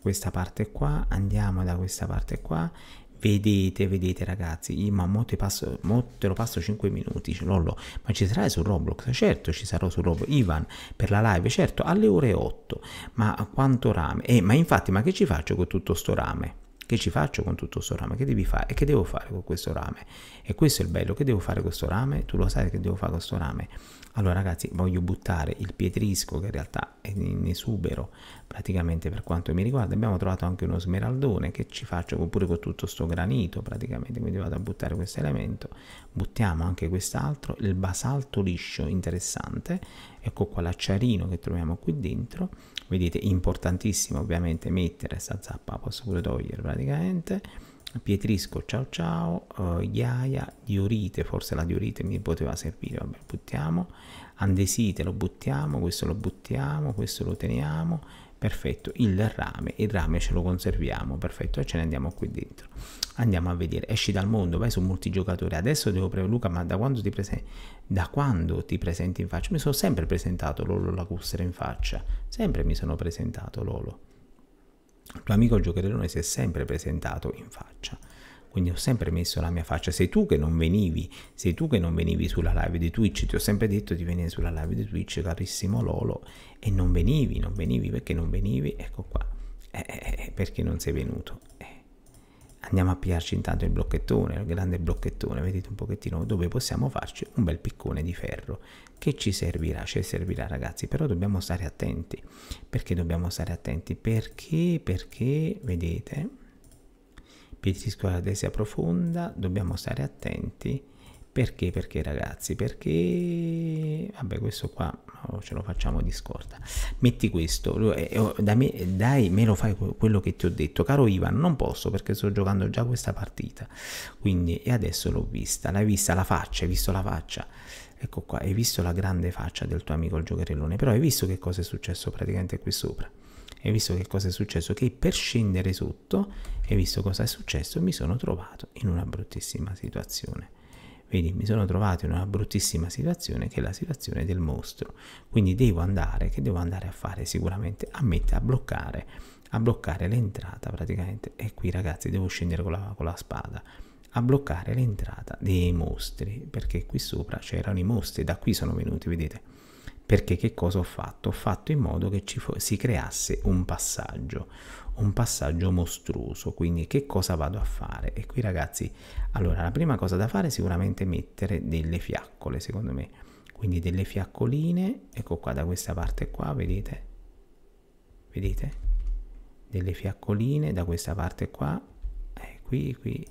questa parte qua andiamo da questa parte qua Vedete, vedete ragazzi, io, ma mo te, passo, mo te, lo passo 5 minuti, Lollo, ma ci sarai su Roblox? Certo ci sarò su Roblox, Ivan, per la live, certo, alle ore 8, ma quanto rame? Eh, ma infatti, ma che ci faccio con tutto sto rame? che ci faccio con tutto questo rame, che devi fare e che devo fare con questo rame. E questo è il bello, che devo fare con questo rame, tu lo sai che devo fare con questo rame. Allora ragazzi, voglio buttare il pietrisco che in realtà è in esubero praticamente per quanto mi riguarda abbiamo trovato anche uno smeraldone che ci faccio pure con tutto sto granito praticamente quindi vado a buttare questo elemento buttiamo anche quest'altro il basalto liscio interessante ecco qua l'acciarino che troviamo qui dentro vedete importantissimo ovviamente mettere questa zappa posso pure togliere praticamente pietrisco ciao ciao uh, eh, ghiaia diorite forse la diorite mi poteva servire vabbè buttiamo andesite lo buttiamo questo lo buttiamo questo lo teniamo perfetto il rame il rame ce lo conserviamo perfetto e ce ne andiamo qui dentro andiamo a vedere esci dal mondo vai su multigiocatore adesso devo prendere Luca ma da quando ti presenti da quando ti presenti in faccia mi sono sempre presentato Lolo Lacustera in faccia sempre mi sono presentato Lolo il tuo amico giocherellone si è sempre presentato in faccia quindi ho sempre messo la mia faccia. Sei tu che non venivi, sei tu che non venivi sulla live di Twitch, ti ho sempre detto di venire sulla live di Twitch, carissimo Lolo, e non venivi, non venivi, perché non venivi? Ecco qua, eh, eh, eh, eh perché non sei venuto? Eh. Andiamo a pigliarci intanto il blocchettone, il grande blocchettone, vedete un pochettino dove possiamo farci un bel piccone di ferro che ci servirà, ci servirà ragazzi, però dobbiamo stare attenti. Perché dobbiamo stare attenti? Perché, perché, vedete, pietrisco la desia profonda, dobbiamo stare attenti. Perché? Perché ragazzi? Perché... Vabbè, questo qua oh, ce lo facciamo di scorta. Metti questo, eh, oh, da me, dai, me lo fai quello che ti ho detto. Caro Ivan, non posso perché sto giocando già questa partita. Quindi, e adesso l'ho vista. L'hai vista la faccia, hai visto la faccia. Ecco qua, hai visto la grande faccia del tuo amico il giocherellone. Però hai visto che cosa è successo praticamente qui sopra e visto che cosa è successo? Che per scendere sotto, e visto cosa è successo? Mi sono trovato in una bruttissima situazione. Vedi, mi sono trovato in una bruttissima situazione che è la situazione del mostro. Quindi devo andare, che devo andare a fare sicuramente? A mettere, a bloccare, a bloccare l'entrata praticamente. E qui ragazzi devo scendere con la, con la spada a bloccare l'entrata dei mostri perché qui sopra c'erano i mostri da qui sono venuti vedete perché che cosa ho fatto? Ho fatto in modo che ci fo- si creasse un passaggio, un passaggio mostruoso. Quindi che cosa vado a fare? E qui ragazzi, allora la prima cosa da fare è sicuramente mettere delle fiaccole, secondo me. Quindi delle fiaccoline, ecco qua da questa parte qua, vedete? Vedete? Delle fiaccoline da questa parte qua, eh, qui, qui,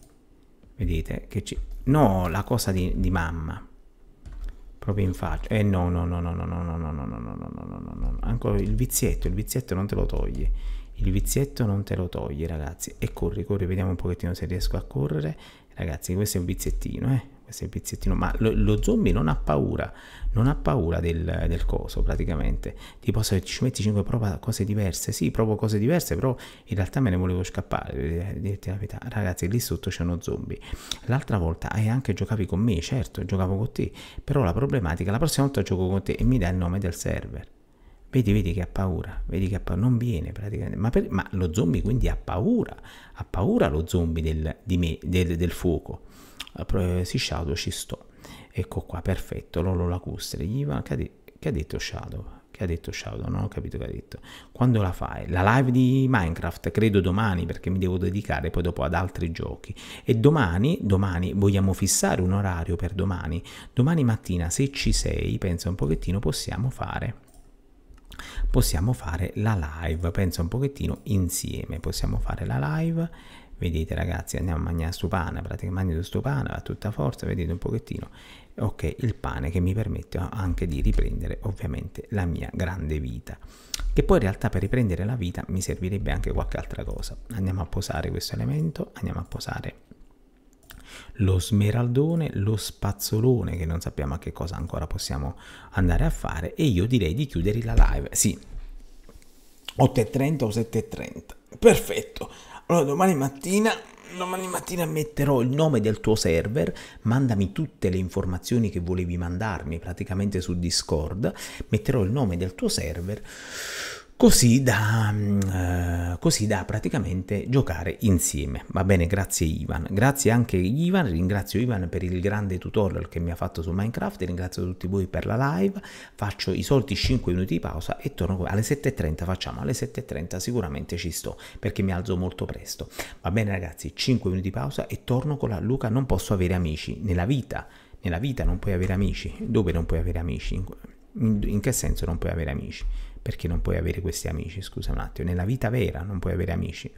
vedete che ci... No, la cosa di, di mamma proprio in faccia. Eh no, no, no, no, no, no, no, no, no, no, no, no, no, no, no. Ancora il vizietto, il vizietto non te lo togli. Il vizietto non te lo togli, ragazzi. E corri, corri, vediamo un pochettino se riesco a correre. Ragazzi, questo è un viziettino, eh sei pezzettino, ma lo, lo, zombie non ha paura, non ha paura del, del coso praticamente. Tipo se ci metti 5 prova cose diverse? Sì, provo cose diverse, però in realtà me ne volevo scappare, dirti la verità. Ragazzi, lì sotto c'è uno zombie. L'altra volta hai anche giocavi con me, certo, giocavo con te, però la problematica, la prossima volta gioco con te e mi dai il nome del server. Vedi, vedi che ha paura, vedi che ha paura, non viene praticamente, ma, per, ma lo zombie quindi ha paura, ha paura lo zombie del, me, del, del fuoco, eh, eh, si shadow ci sto ecco qua perfetto lolo lacustre gli va che ha, de che ha detto shadow che ha detto Shadow, non ho capito che ha detto. Quando la fai? La live di Minecraft, credo domani, perché mi devo dedicare poi dopo ad altri giochi. E domani, domani, vogliamo fissare un orario per domani? Domani mattina, se ci sei, pensa un pochettino, possiamo fare possiamo fare la live, pensa un pochettino insieme, possiamo fare la live vedete ragazzi andiamo a mangiare sto pane praticamente mangio sto pane a tutta forza vedete un pochettino ok il pane che mi permette anche di riprendere ovviamente la mia grande vita che poi in realtà per riprendere la vita mi servirebbe anche qualche altra cosa andiamo a posare questo elemento andiamo a posare lo smeraldone, lo spazzolone che non sappiamo a che cosa ancora possiamo andare a fare e io direi di chiudere la live, sì, 8.30 o 7.30 Perfetto. Allora domani mattina domani mattina metterò il nome del tuo server, mandami tutte le informazioni che volevi mandarmi praticamente su Discord, metterò il nome del tuo server così da, mm, eh, così da praticamente giocare insieme. Va bene, grazie Ivan. Grazie anche Ivan, ringrazio Ivan per il grande tutorial che mi ha fatto su Minecraft, ringrazio tutti voi per la live, faccio i soliti 5 minuti di pausa e torno alle 7.30, facciamo alle 7.30 sicuramente ci sto perché mi alzo molto presto. Va bene ragazzi, 5 minuti di pausa e torno con la Luca, non posso avere amici nella vita. Nella vita non puoi avere amici. Dove non puoi avere amici? in che senso non puoi avere amici? Perché non puoi avere questi amici? Scusa un attimo, nella vita vera non puoi avere amici.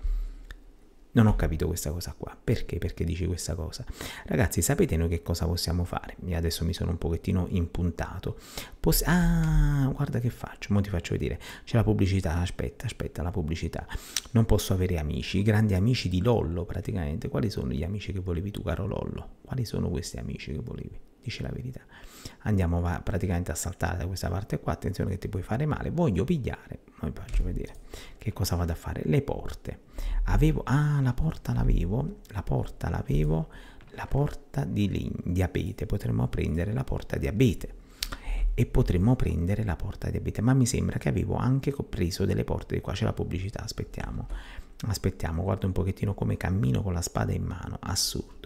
Non ho capito questa cosa qua. Perché? Perché dici questa cosa? Ragazzi, sapete noi che cosa possiamo fare? Io adesso mi sono un pochettino impuntato. Poss ah, guarda che faccio. ora ti faccio vedere. C'è la pubblicità. Aspetta, aspetta, la pubblicità. Non posso avere amici. I grandi amici di Lollo, praticamente. Quali sono gli amici che volevi tu, caro Lollo? Quali sono questi amici che volevi? Dici la verità andiamo va, praticamente a saltare da questa parte qua attenzione che ti puoi fare male voglio pigliare ma faccio vedere che cosa vado a fare le porte avevo ah la porta l'avevo la porta l'avevo la porta di, lì, abete potremmo prendere la porta di abete e potremmo prendere la porta di abete ma mi sembra che avevo anche preso delle porte di qua c'è la pubblicità aspettiamo aspettiamo guarda un pochettino come cammino con la spada in mano assurdo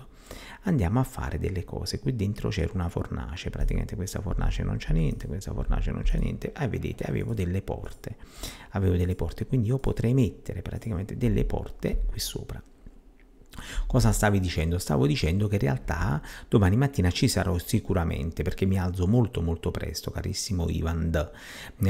andiamo a fare delle cose. Qui dentro c'era una fornace, praticamente questa fornace non c'è niente, questa fornace non c'è niente. Ah, vedete, avevo delle porte, avevo delle porte, quindi io potrei mettere praticamente delle porte qui sopra. Cosa stavi dicendo? Stavo dicendo che in realtà domani mattina ci sarò sicuramente perché mi alzo molto molto presto, carissimo Ivan. D.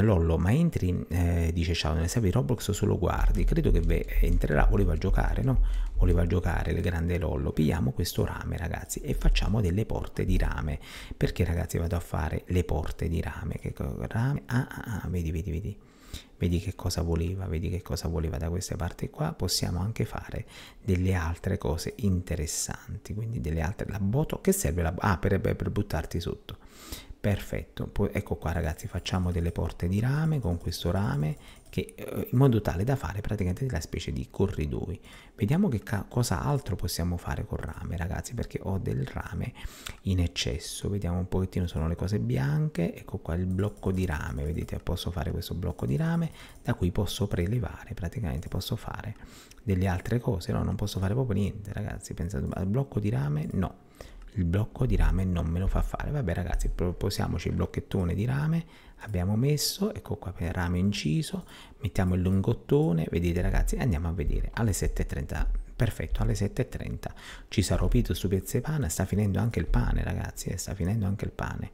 Lollo, ma entri? Eh, dice ciao, nelle serve Roblox o solo guardi. Credo che beh, entrerà, voleva giocare, no? Voleva giocare il grande Lollo. Pigliamo questo rame, ragazzi, e facciamo delle porte di rame. Perché, ragazzi, vado a fare le porte di rame? Che rame? Ah, ah, ah vedi, vedi, vedi vedi che cosa voleva, vedi che cosa voleva da queste parti qua, possiamo anche fare delle altre cose interessanti, quindi delle altre, la boto, che serve la, ah, per, per buttarti sotto, perfetto, poi ecco qua ragazzi facciamo delle porte di rame con questo rame che, eh, in modo tale da fare praticamente della specie di corridoi. Vediamo che cosa altro possiamo fare col rame, ragazzi, perché ho del rame in eccesso. Vediamo un pochettino, sono le cose bianche, ecco qua il blocco di rame, vedete, posso fare questo blocco di rame da cui posso prelevare, praticamente posso fare delle altre cose, no, non posso fare proprio niente, ragazzi, pensate al blocco di rame, no il blocco di rame non me lo fa fare. Vabbè ragazzi, posiamoci il blocchettone di rame, abbiamo messo ecco qua per rame inciso mettiamo il lungottone vedete ragazzi andiamo a vedere alle 7.30 perfetto alle 7.30 ci sarò pito su pizzepana sta finendo anche il pane ragazzi eh, sta finendo anche il pane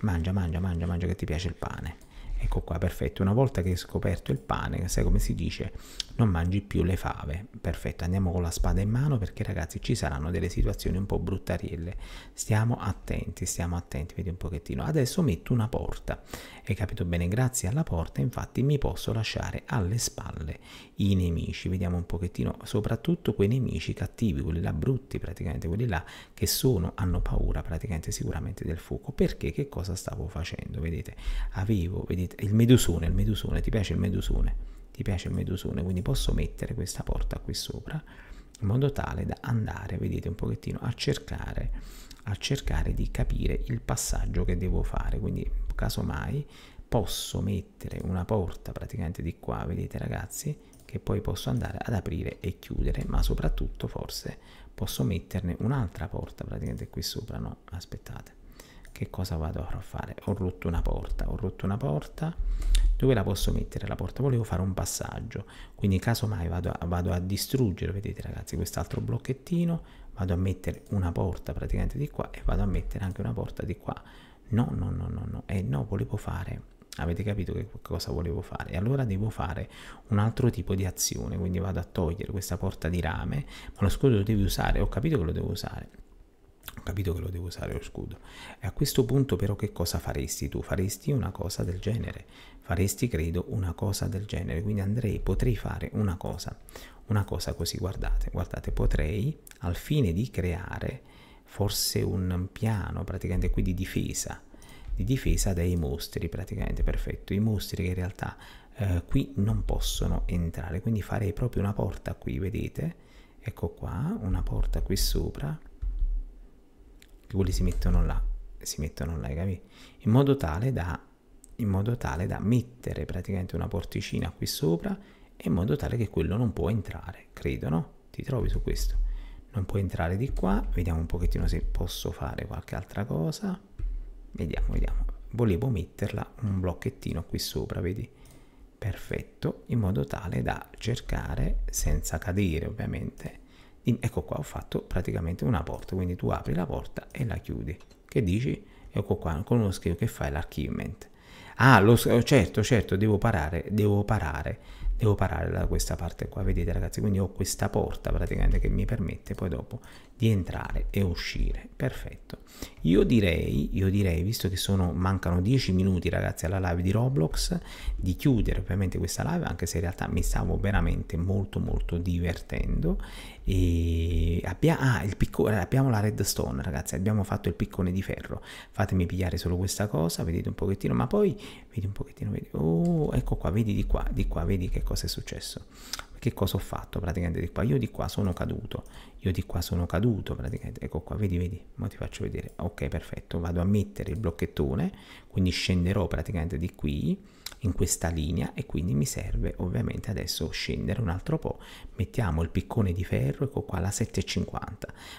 mangia mangia mangia mangia che ti piace il pane ecco qua perfetto una volta che hai scoperto il pane sai come si dice non mangi più le fave. Perfetto, andiamo con la spada in mano perché ragazzi ci saranno delle situazioni un po' bruttarielle. Stiamo attenti, stiamo attenti, vedi un pochettino. Adesso metto una porta. Hai capito bene? Grazie alla porta infatti mi posso lasciare alle spalle i nemici. Vediamo un pochettino, soprattutto quei nemici cattivi, quelli là brutti praticamente, quelli là che sono, hanno paura praticamente sicuramente del fuoco. Perché? Che cosa stavo facendo? Vedete? Avevo, vedete, il medusone, il medusone, ti piace il medusone? ti piace il medusone quindi posso mettere questa porta qui sopra in modo tale da andare vedete un pochettino a cercare a cercare di capire il passaggio che devo fare quindi casomai posso mettere una porta praticamente di qua vedete ragazzi che poi posso andare ad aprire e chiudere ma soprattutto forse posso metterne un'altra porta praticamente qui sopra no aspettate che cosa vado a fare? Ho rotto una porta, ho rotto una porta, dove la posso mettere la porta? Volevo fare un passaggio, quindi casomai vado a, vado a distruggere, vedete ragazzi, quest'altro blocchettino, vado a mettere una porta praticamente di qua e vado a mettere anche una porta di qua. No, no, no, no, no, e eh, no, volevo fare... Avete capito che cosa volevo fare? E allora devo fare un altro tipo di azione, quindi vado a togliere questa porta di rame, ma lo scudo lo devi usare, ho capito che lo devo usare, ho capito che lo devo usare lo scudo e a questo punto però che cosa faresti tu? faresti una cosa del genere faresti credo una cosa del genere quindi andrei, potrei fare una cosa una cosa così, guardate guardate, potrei al fine di creare forse un piano praticamente qui di difesa di difesa dai mostri praticamente, perfetto i mostri che in realtà eh, qui non possono entrare quindi farei proprio una porta qui, vedete? ecco qua, una porta qui sopra che quelli si mettono là, si mettono là, capito? In modo tale da, in modo tale da mettere praticamente una porticina qui sopra in modo tale che quello non può entrare, credo, no? Ti trovi su questo? Non può entrare di qua, vediamo un pochettino se posso fare qualche altra cosa. Vediamo, vediamo. Volevo metterla un blocchettino qui sopra, vedi? Perfetto, in modo tale da cercare, senza cadere ovviamente, in, ecco qua ho fatto praticamente una porta, quindi tu apri la porta e la chiudi. Che dici? Ecco qua, con uno schermo che fai l'archivement. Ah, lo, certo, certo, devo parare, devo parare, devo parare da questa parte qua, vedete ragazzi, quindi ho questa porta praticamente che mi permette poi dopo di entrare e uscire, perfetto. Io direi, io direi, visto che sono, mancano 10 minuti ragazzi alla live di Roblox, di chiudere ovviamente questa live, anche se in realtà mi stavo veramente molto molto divertendo e abbia, ah, il piccone, eh, abbiamo la redstone, ragazzi, abbiamo fatto il piccone di ferro. Fatemi pigliare solo questa cosa, vedete un pochettino, ma poi vedi un pochettino, vedi, oh, ecco qua, vedi di qua, di qua, vedi che cosa è successo che cosa ho fatto praticamente di qua? Io di qua sono caduto, io di qua sono caduto praticamente, ecco qua, vedi, vedi, ma ti faccio vedere, ok perfetto, vado a mettere il blocchettone, quindi scenderò praticamente di qui, in questa linea e quindi mi serve ovviamente adesso scendere un altro po', mettiamo il piccone di ferro, ecco qua la 7,50,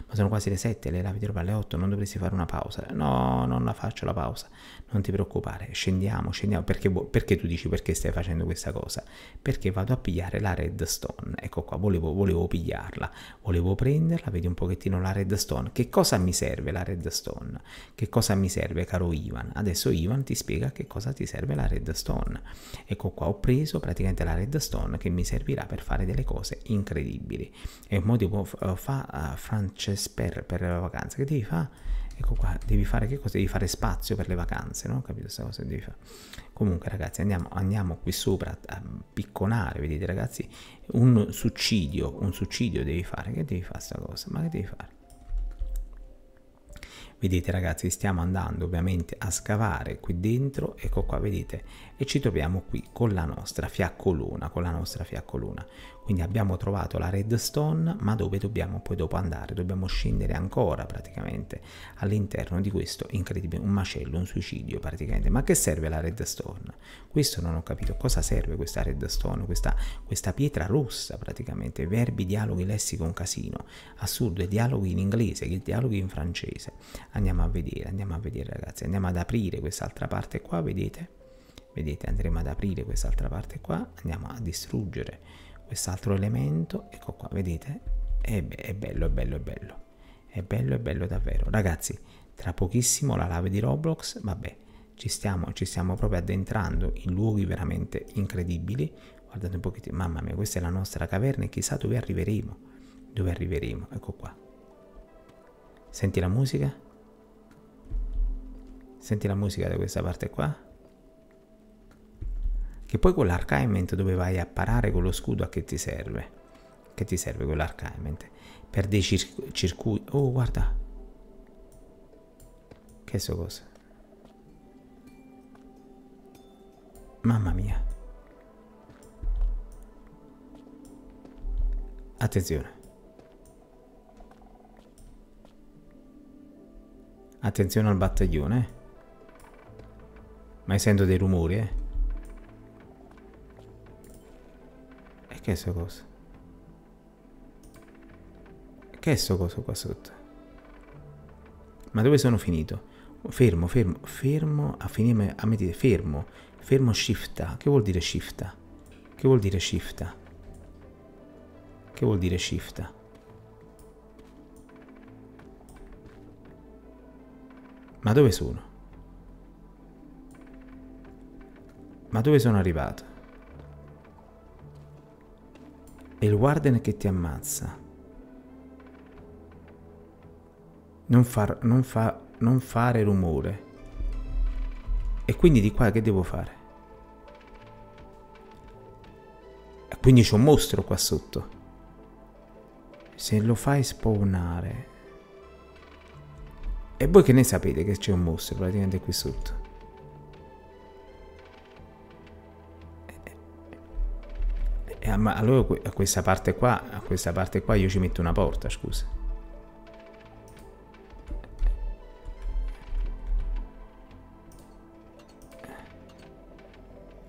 ma sono quasi le 7, le lavi per le 8, non dovresti fare una pausa, no, non la faccio la pausa, non ti preoccupare, scendiamo, scendiamo, perché, perché tu dici perché stai facendo questa cosa? Perché vado a pigliare la redstone, ecco qua, volevo, volevo pigliarla, volevo prenderla, vedi un pochettino la redstone, che cosa mi serve la redstone? Che cosa mi serve caro Ivan? Adesso Ivan ti spiega che cosa ti serve la redstone, ecco qua ho preso praticamente la redstone che mi servirà per fare delle cose incredibili, e un modo fa uh, Francesper per la vacanza, che devi fare? Ecco qua, devi fare che cosa? Devi fare spazio per le vacanze, no? Capito questa cosa devi fare? Comunque ragazzi, andiamo, andiamo qui sopra a picconare, vedete ragazzi, un succidio, un succidio devi fare, che devi fare sta cosa? Ma che devi fare? Vedete ragazzi, stiamo andando ovviamente a scavare qui dentro, ecco qua, vedete, e ci troviamo qui con la nostra fiaccoluna, con la nostra fiaccoluna. Quindi abbiamo trovato la redstone, ma dove dobbiamo poi dopo andare? Dobbiamo scendere ancora praticamente all'interno di questo incredibile, un macello, un suicidio praticamente. Ma che serve la redstone? Questo non ho capito, cosa serve questa redstone, questa, questa pietra rossa praticamente, verbi, dialoghi, lessico, un casino, assurdo, i dialoghi in inglese, che dialoghi in francese. Andiamo a vedere, andiamo a vedere ragazzi, andiamo ad aprire quest'altra parte qua, vedete? vedete andremo ad aprire quest'altra parte qua andiamo a distruggere quest'altro elemento ecco qua vedete è, be è bello è bello è bello è bello è bello davvero ragazzi tra pochissimo la lave di roblox vabbè ci stiamo, ci stiamo proprio addentrando in luoghi veramente incredibili guardate un pochettino mamma mia questa è la nostra caverna e chissà dove arriveremo dove arriveremo ecco qua senti la musica senti la musica da questa parte qua che poi con l'archivement dove vai a parare con lo scudo a che ti serve? Che ti serve con l'archivement? Per dei cir circuiti... Oh, guarda! Che so cosa? Mamma mia! Attenzione! Attenzione al battaglione! Ma sento dei rumori, eh? Che è sto coso? Che è sto coso qua sotto? Ma dove sono finito? Fermo, fermo, fermo, a finire, a mettere, fermo, fermo shifta. Che vuol dire shifta? Che vuol dire shifta? Che vuol dire shifta? Ma dove sono? Ma dove sono arrivato? è il Warden che ti ammazza. Non, far, non, fa, non fare rumore. E quindi di qua che devo fare? Quindi c'è un mostro qua sotto. Se lo fai spawnare... E voi che ne sapete che c'è un mostro praticamente qui sotto? Eh, ma allora a questa parte qua, a questa parte qua io ci metto una porta, scusa.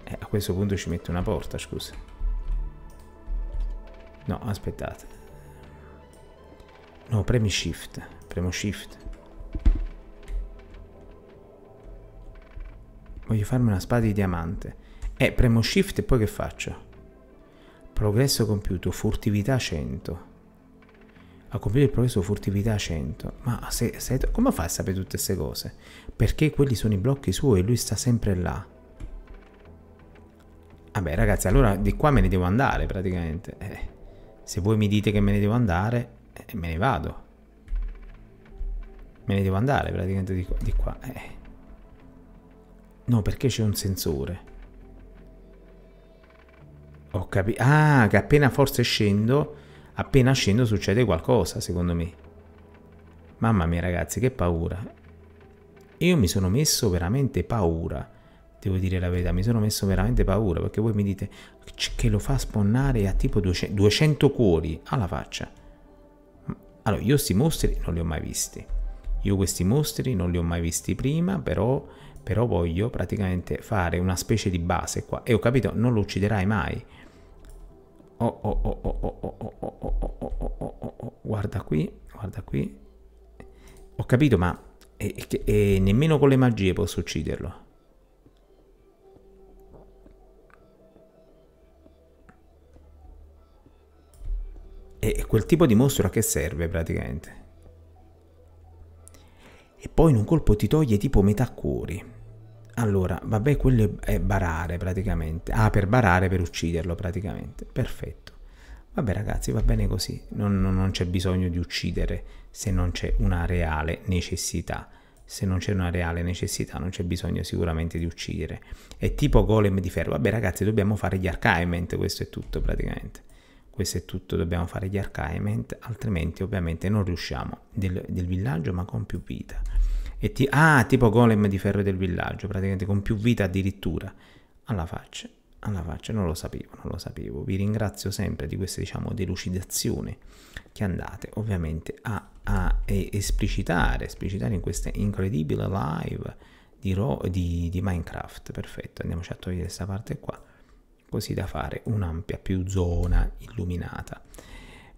Eh, a questo punto ci metto una porta, scusa. No, aspettate. No, premi shift. Premo shift. Voglio farmi una spada di diamante. Eh, premo shift e poi che faccio? Progresso compiuto, furtività 100. Ha compiuto il progresso furtività 100. Ma se, se, come fa a sapere tutte queste cose? Perché quelli sono i blocchi suoi e lui sta sempre là. Vabbè ragazzi, allora di qua me ne devo andare praticamente. Eh, se voi mi dite che me ne devo andare, eh, me ne vado. Me ne devo andare praticamente di qua. Di qua. Eh. No, perché c'è un sensore. Ho capito. Ah, che appena forse scendo, appena scendo succede qualcosa, secondo me. Mamma mia, ragazzi, che paura. Io mi sono messo veramente paura. Devo dire la verità, mi sono messo veramente paura perché voi mi dite che lo fa spawnare a tipo 200 cuori alla faccia. Allora, io questi mostri non li ho mai visti. Io questi mostri non li ho mai visti prima, però, però voglio praticamente fare una specie di base qua. E ho capito, non lo ucciderai mai. Oh oh oh oh oh oh oh oh oh oh oh oh oh oh guarda qui, guarda qui. Ho capito, ma e, e, e nemmeno con le magie posso ucciderlo. E quel tipo di mostro a che serve praticamente? E poi in un colpo ti toglie tipo metà cuori. Allora, vabbè, quello è barare praticamente. Ah, per barare, per ucciderlo praticamente. Perfetto. Vabbè ragazzi, va bene così. Non, non, non c'è bisogno di uccidere se non c'è una reale necessità. Se non c'è una reale necessità, non c'è bisogno sicuramente di uccidere. È tipo golem di ferro. Vabbè ragazzi, dobbiamo fare gli archivement, questo è tutto praticamente. Questo è tutto, dobbiamo fare gli archivement, altrimenti ovviamente non riusciamo del, del villaggio ma con più vita. E ti, ah, tipo golem di ferro del villaggio, praticamente con più vita addirittura. Alla faccia, alla faccia, non lo sapevo, non lo sapevo. Vi ringrazio sempre di questa, diciamo, delucidazioni che andate ovviamente a, a, esplicitare, esplicitare in questa incredibile live di, Ro, di, di Minecraft. Perfetto, andiamoci a togliere questa parte qua, così da fare un'ampia più zona illuminata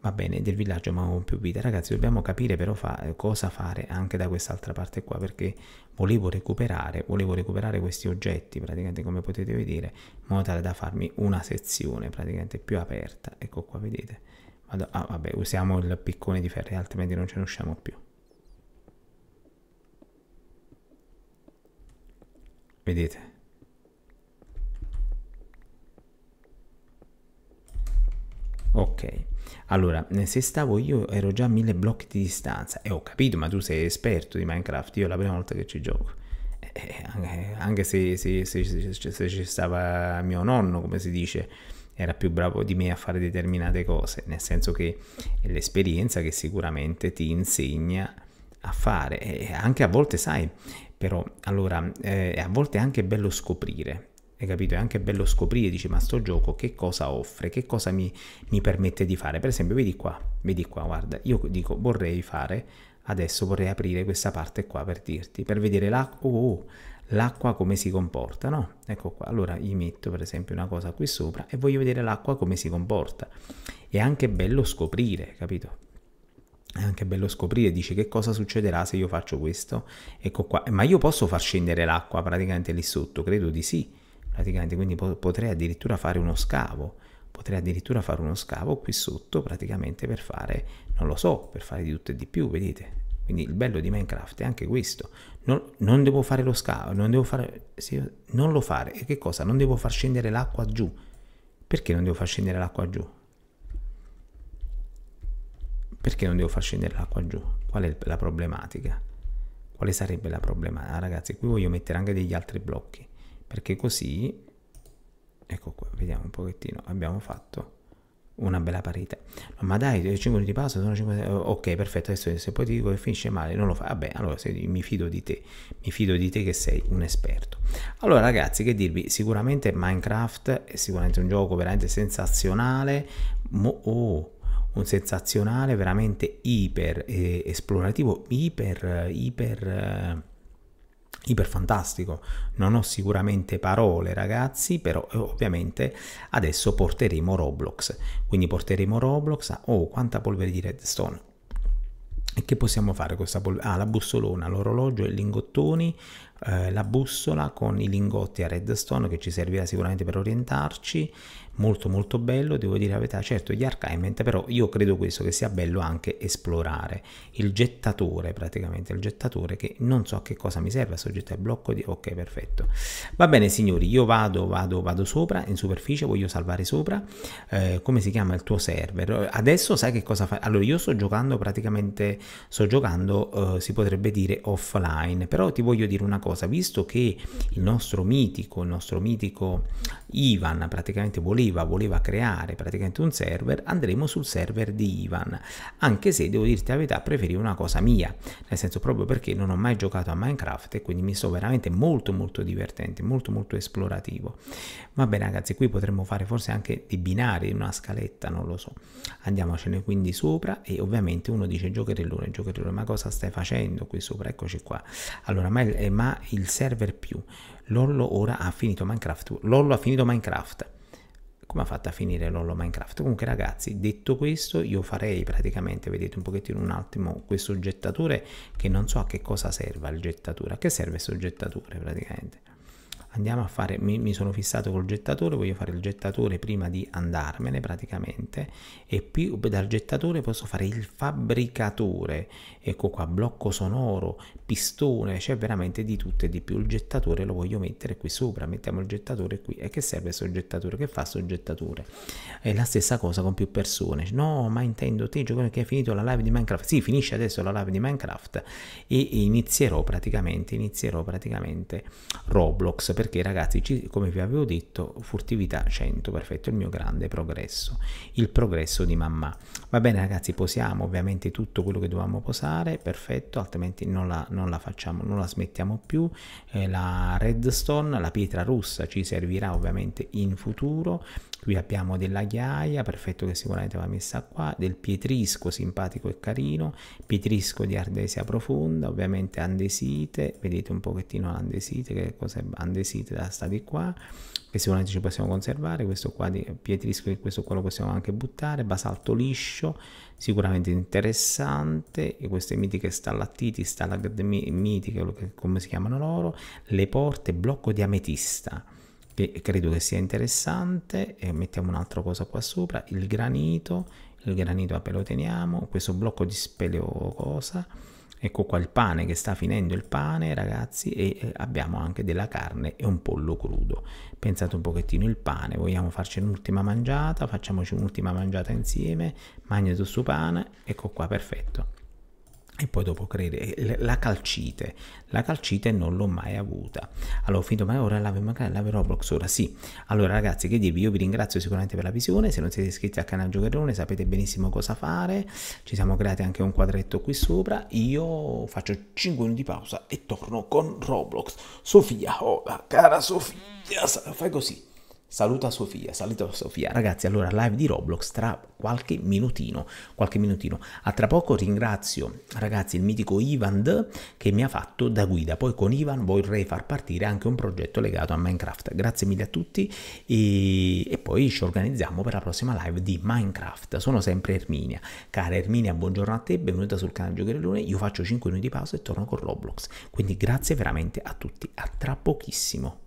va bene del villaggio ma non più vite ragazzi dobbiamo capire però fa eh, cosa fare anche da quest'altra parte qua perché volevo recuperare volevo recuperare questi oggetti praticamente come potete vedere in modo tale da farmi una sezione praticamente più aperta ecco qua vedete Vado, ah, vabbè usiamo il piccone di ferro altrimenti non ce ne usciamo più vedete ok allora, eh, se stavo io ero già a mille blocchi di distanza e ho capito, ma tu sei esperto di Minecraft, io è la prima volta che ci gioco. Eh, eh anche se, se, se, se, ci stava mio nonno, come si dice, era più bravo di me a fare determinate cose, nel senso che è l'esperienza che sicuramente ti insegna a fare, e anche a volte sai, però allora eh, a volte è anche bello scoprire, hai capito? È anche bello scoprire, dice, ma sto gioco che cosa offre, che cosa mi, mi permette di fare. Per esempio, vedi qua, vedi qua, guarda, io dico vorrei fare, adesso vorrei aprire questa parte qua per dirti, per vedere l'acqua, oh, oh, l'acqua come si comporta, no? Ecco qua, allora gli metto per esempio una cosa qui sopra e voglio vedere l'acqua come si comporta. È anche bello scoprire, capito? È anche bello scoprire, dice che cosa succederà se io faccio questo. Ecco qua, ma io posso far scendere l'acqua praticamente lì sotto? Credo di sì praticamente, quindi po- potrei addirittura fare uno scavo, potrei addirittura fare uno scavo qui sotto praticamente per fare, non lo so, per fare di tutto e di più, vedete? Quindi il bello di Minecraft è anche questo, non, non devo fare lo scavo, non devo fare, se, non lo fare, e che cosa? Non devo far scendere l'acqua giù, perché non devo far scendere l'acqua giù? Perché non devo far scendere l'acqua giù? Qual è la problematica? Quale sarebbe la problematica? Ah, ragazzi, qui voglio mettere anche degli altri blocchi perché così ecco qua vediamo un pochettino abbiamo fatto una bella parità ma dai 5 eh, minuti di pausa sono 5 eh, ok perfetto adesso se poi ti dico che finisce male non lo fa vabbè allora se, mi fido di te mi fido di te che sei un esperto allora ragazzi che dirvi sicuramente minecraft è sicuramente un gioco veramente sensazionale Mo oh, un sensazionale veramente iper eh, esplorativo iper iper eh, iperfantastico. Non ho sicuramente parole, ragazzi, però eh, ovviamente adesso porteremo Roblox. Quindi porteremo Roblox a oh, quanta polvere di redstone. E che possiamo fare con questa polvere? Ah, la bussolona, l'orologio e i lingottoni, eh, la bussola con i lingotti a redstone che ci servirà sicuramente per orientarci, molto molto bello, devo dire la verità, certo gli archivement, però io credo questo che sia bello anche esplorare il gettatore praticamente, il gettatore che non so a che cosa mi serve, soggetto al blocco di ok perfetto, va bene signori io vado, vado, vado sopra in superficie, voglio salvare sopra, eh, come si chiama il tuo server, adesso sai che cosa fa, allora io sto giocando praticamente, sto giocando eh, si potrebbe dire offline, però ti voglio dire una cosa, visto che il nostro mitico, il nostro mitico Ivan praticamente voleva, voleva creare praticamente un server, andremo sul server di Ivan, anche se devo dirti la verità preferivo una cosa mia, nel senso proprio perché non ho mai giocato a Minecraft e quindi mi sto veramente molto molto divertente, molto molto esplorativo. Va bene ragazzi, qui potremmo fare forse anche dei binari, una scaletta, non lo so. Andiamocene quindi sopra e ovviamente uno dice giocherellone, giocherellone, ma cosa stai facendo qui sopra? Eccoci qua. Allora, ma il, eh, ma il server più Lollo ora ha finito Minecraft. Lollo ha finito Minecraft. Come ha fatto a finire Lollo Minecraft? Comunque ragazzi, detto questo, io farei praticamente, vedete un pochettino un attimo, questo gettatore che non so a che cosa serva il gettatore. A che serve questo gettatore praticamente? Andiamo a fare, mi, mi sono fissato col gettatore, voglio fare il gettatore prima di andarmene praticamente e più dal gettatore posso fare il fabbricatore, ecco qua, blocco sonoro, pistone, c'è veramente di tutto e di più. Il gettatore lo voglio mettere qui sopra, mettiamo il gettatore qui. E che serve il gettatore? Che fa il soggettatore? È la stessa cosa con più persone. No, ma intendo te, giocatore, che hai finito la live di Minecraft. Sì, finisce adesso la live di Minecraft e, e inizierò praticamente, inizierò praticamente Roblox, perché ragazzi, ci, come vi avevo detto, furtività 100, perfetto, il mio grande progresso, il progresso di mamma. Va bene ragazzi, posiamo ovviamente tutto quello che dovevamo posare, perfetto, altrimenti non la... Non non la facciamo, non la smettiamo più. Eh, la redstone, la pietra russa ci servirà ovviamente in futuro. Qui abbiamo della ghiaia, perfetto che sicuramente va messa qua, del pietrisco simpatico e carino, pietrisco di ardesia profonda, ovviamente andesite, vedete un pochettino l'andesite, che cos'è andesite da sta di qua, che sicuramente ci possiamo conservare, questo qua di pietrisco questo qua lo possiamo anche buttare, basalto liscio, sicuramente interessante, e queste mitiche stallattiti, mitiche, come si chiamano loro, le porte, blocco di ametista, che credo che sia interessante, e mettiamo un'altra cosa qua sopra, il granito, il granito vabbè lo teniamo, questo blocco di speleo cosa, Ecco qua il pane che sta finendo il pane ragazzi e eh, abbiamo anche della carne e un pollo crudo. Pensate un pochettino il pane, vogliamo farci un'ultima mangiata, facciamoci un'ultima mangiata insieme, magna tutto pane, ecco qua perfetto e poi dopo credere la calcite la calcite non l'ho mai avuta allora ho finito ma ora la magari la Roblox ora sì allora ragazzi che dirvi io vi ringrazio sicuramente per la visione se non siete iscritti al canale Giocherone sapete benissimo cosa fare ci siamo creati anche un quadretto qui sopra io faccio 5 minuti di pausa e torno con Roblox Sofia oh la cara Sofia fai così Saluta Sofia, saluta Sofia. Ragazzi, allora live di Roblox tra qualche minutino, qualche minutino. A tra poco ringrazio, ragazzi, il mitico Ivan D che mi ha fatto da guida. Poi con Ivan vorrei far partire anche un progetto legato a Minecraft. Grazie mille a tutti e, e poi ci organizziamo per la prossima live di Minecraft. Sono sempre Erminia. Cara Erminia, buongiorno a te, benvenuta sul canale Lune. Io faccio 5 minuti di pausa e torno con Roblox. Quindi grazie veramente a tutti. A tra pochissimo.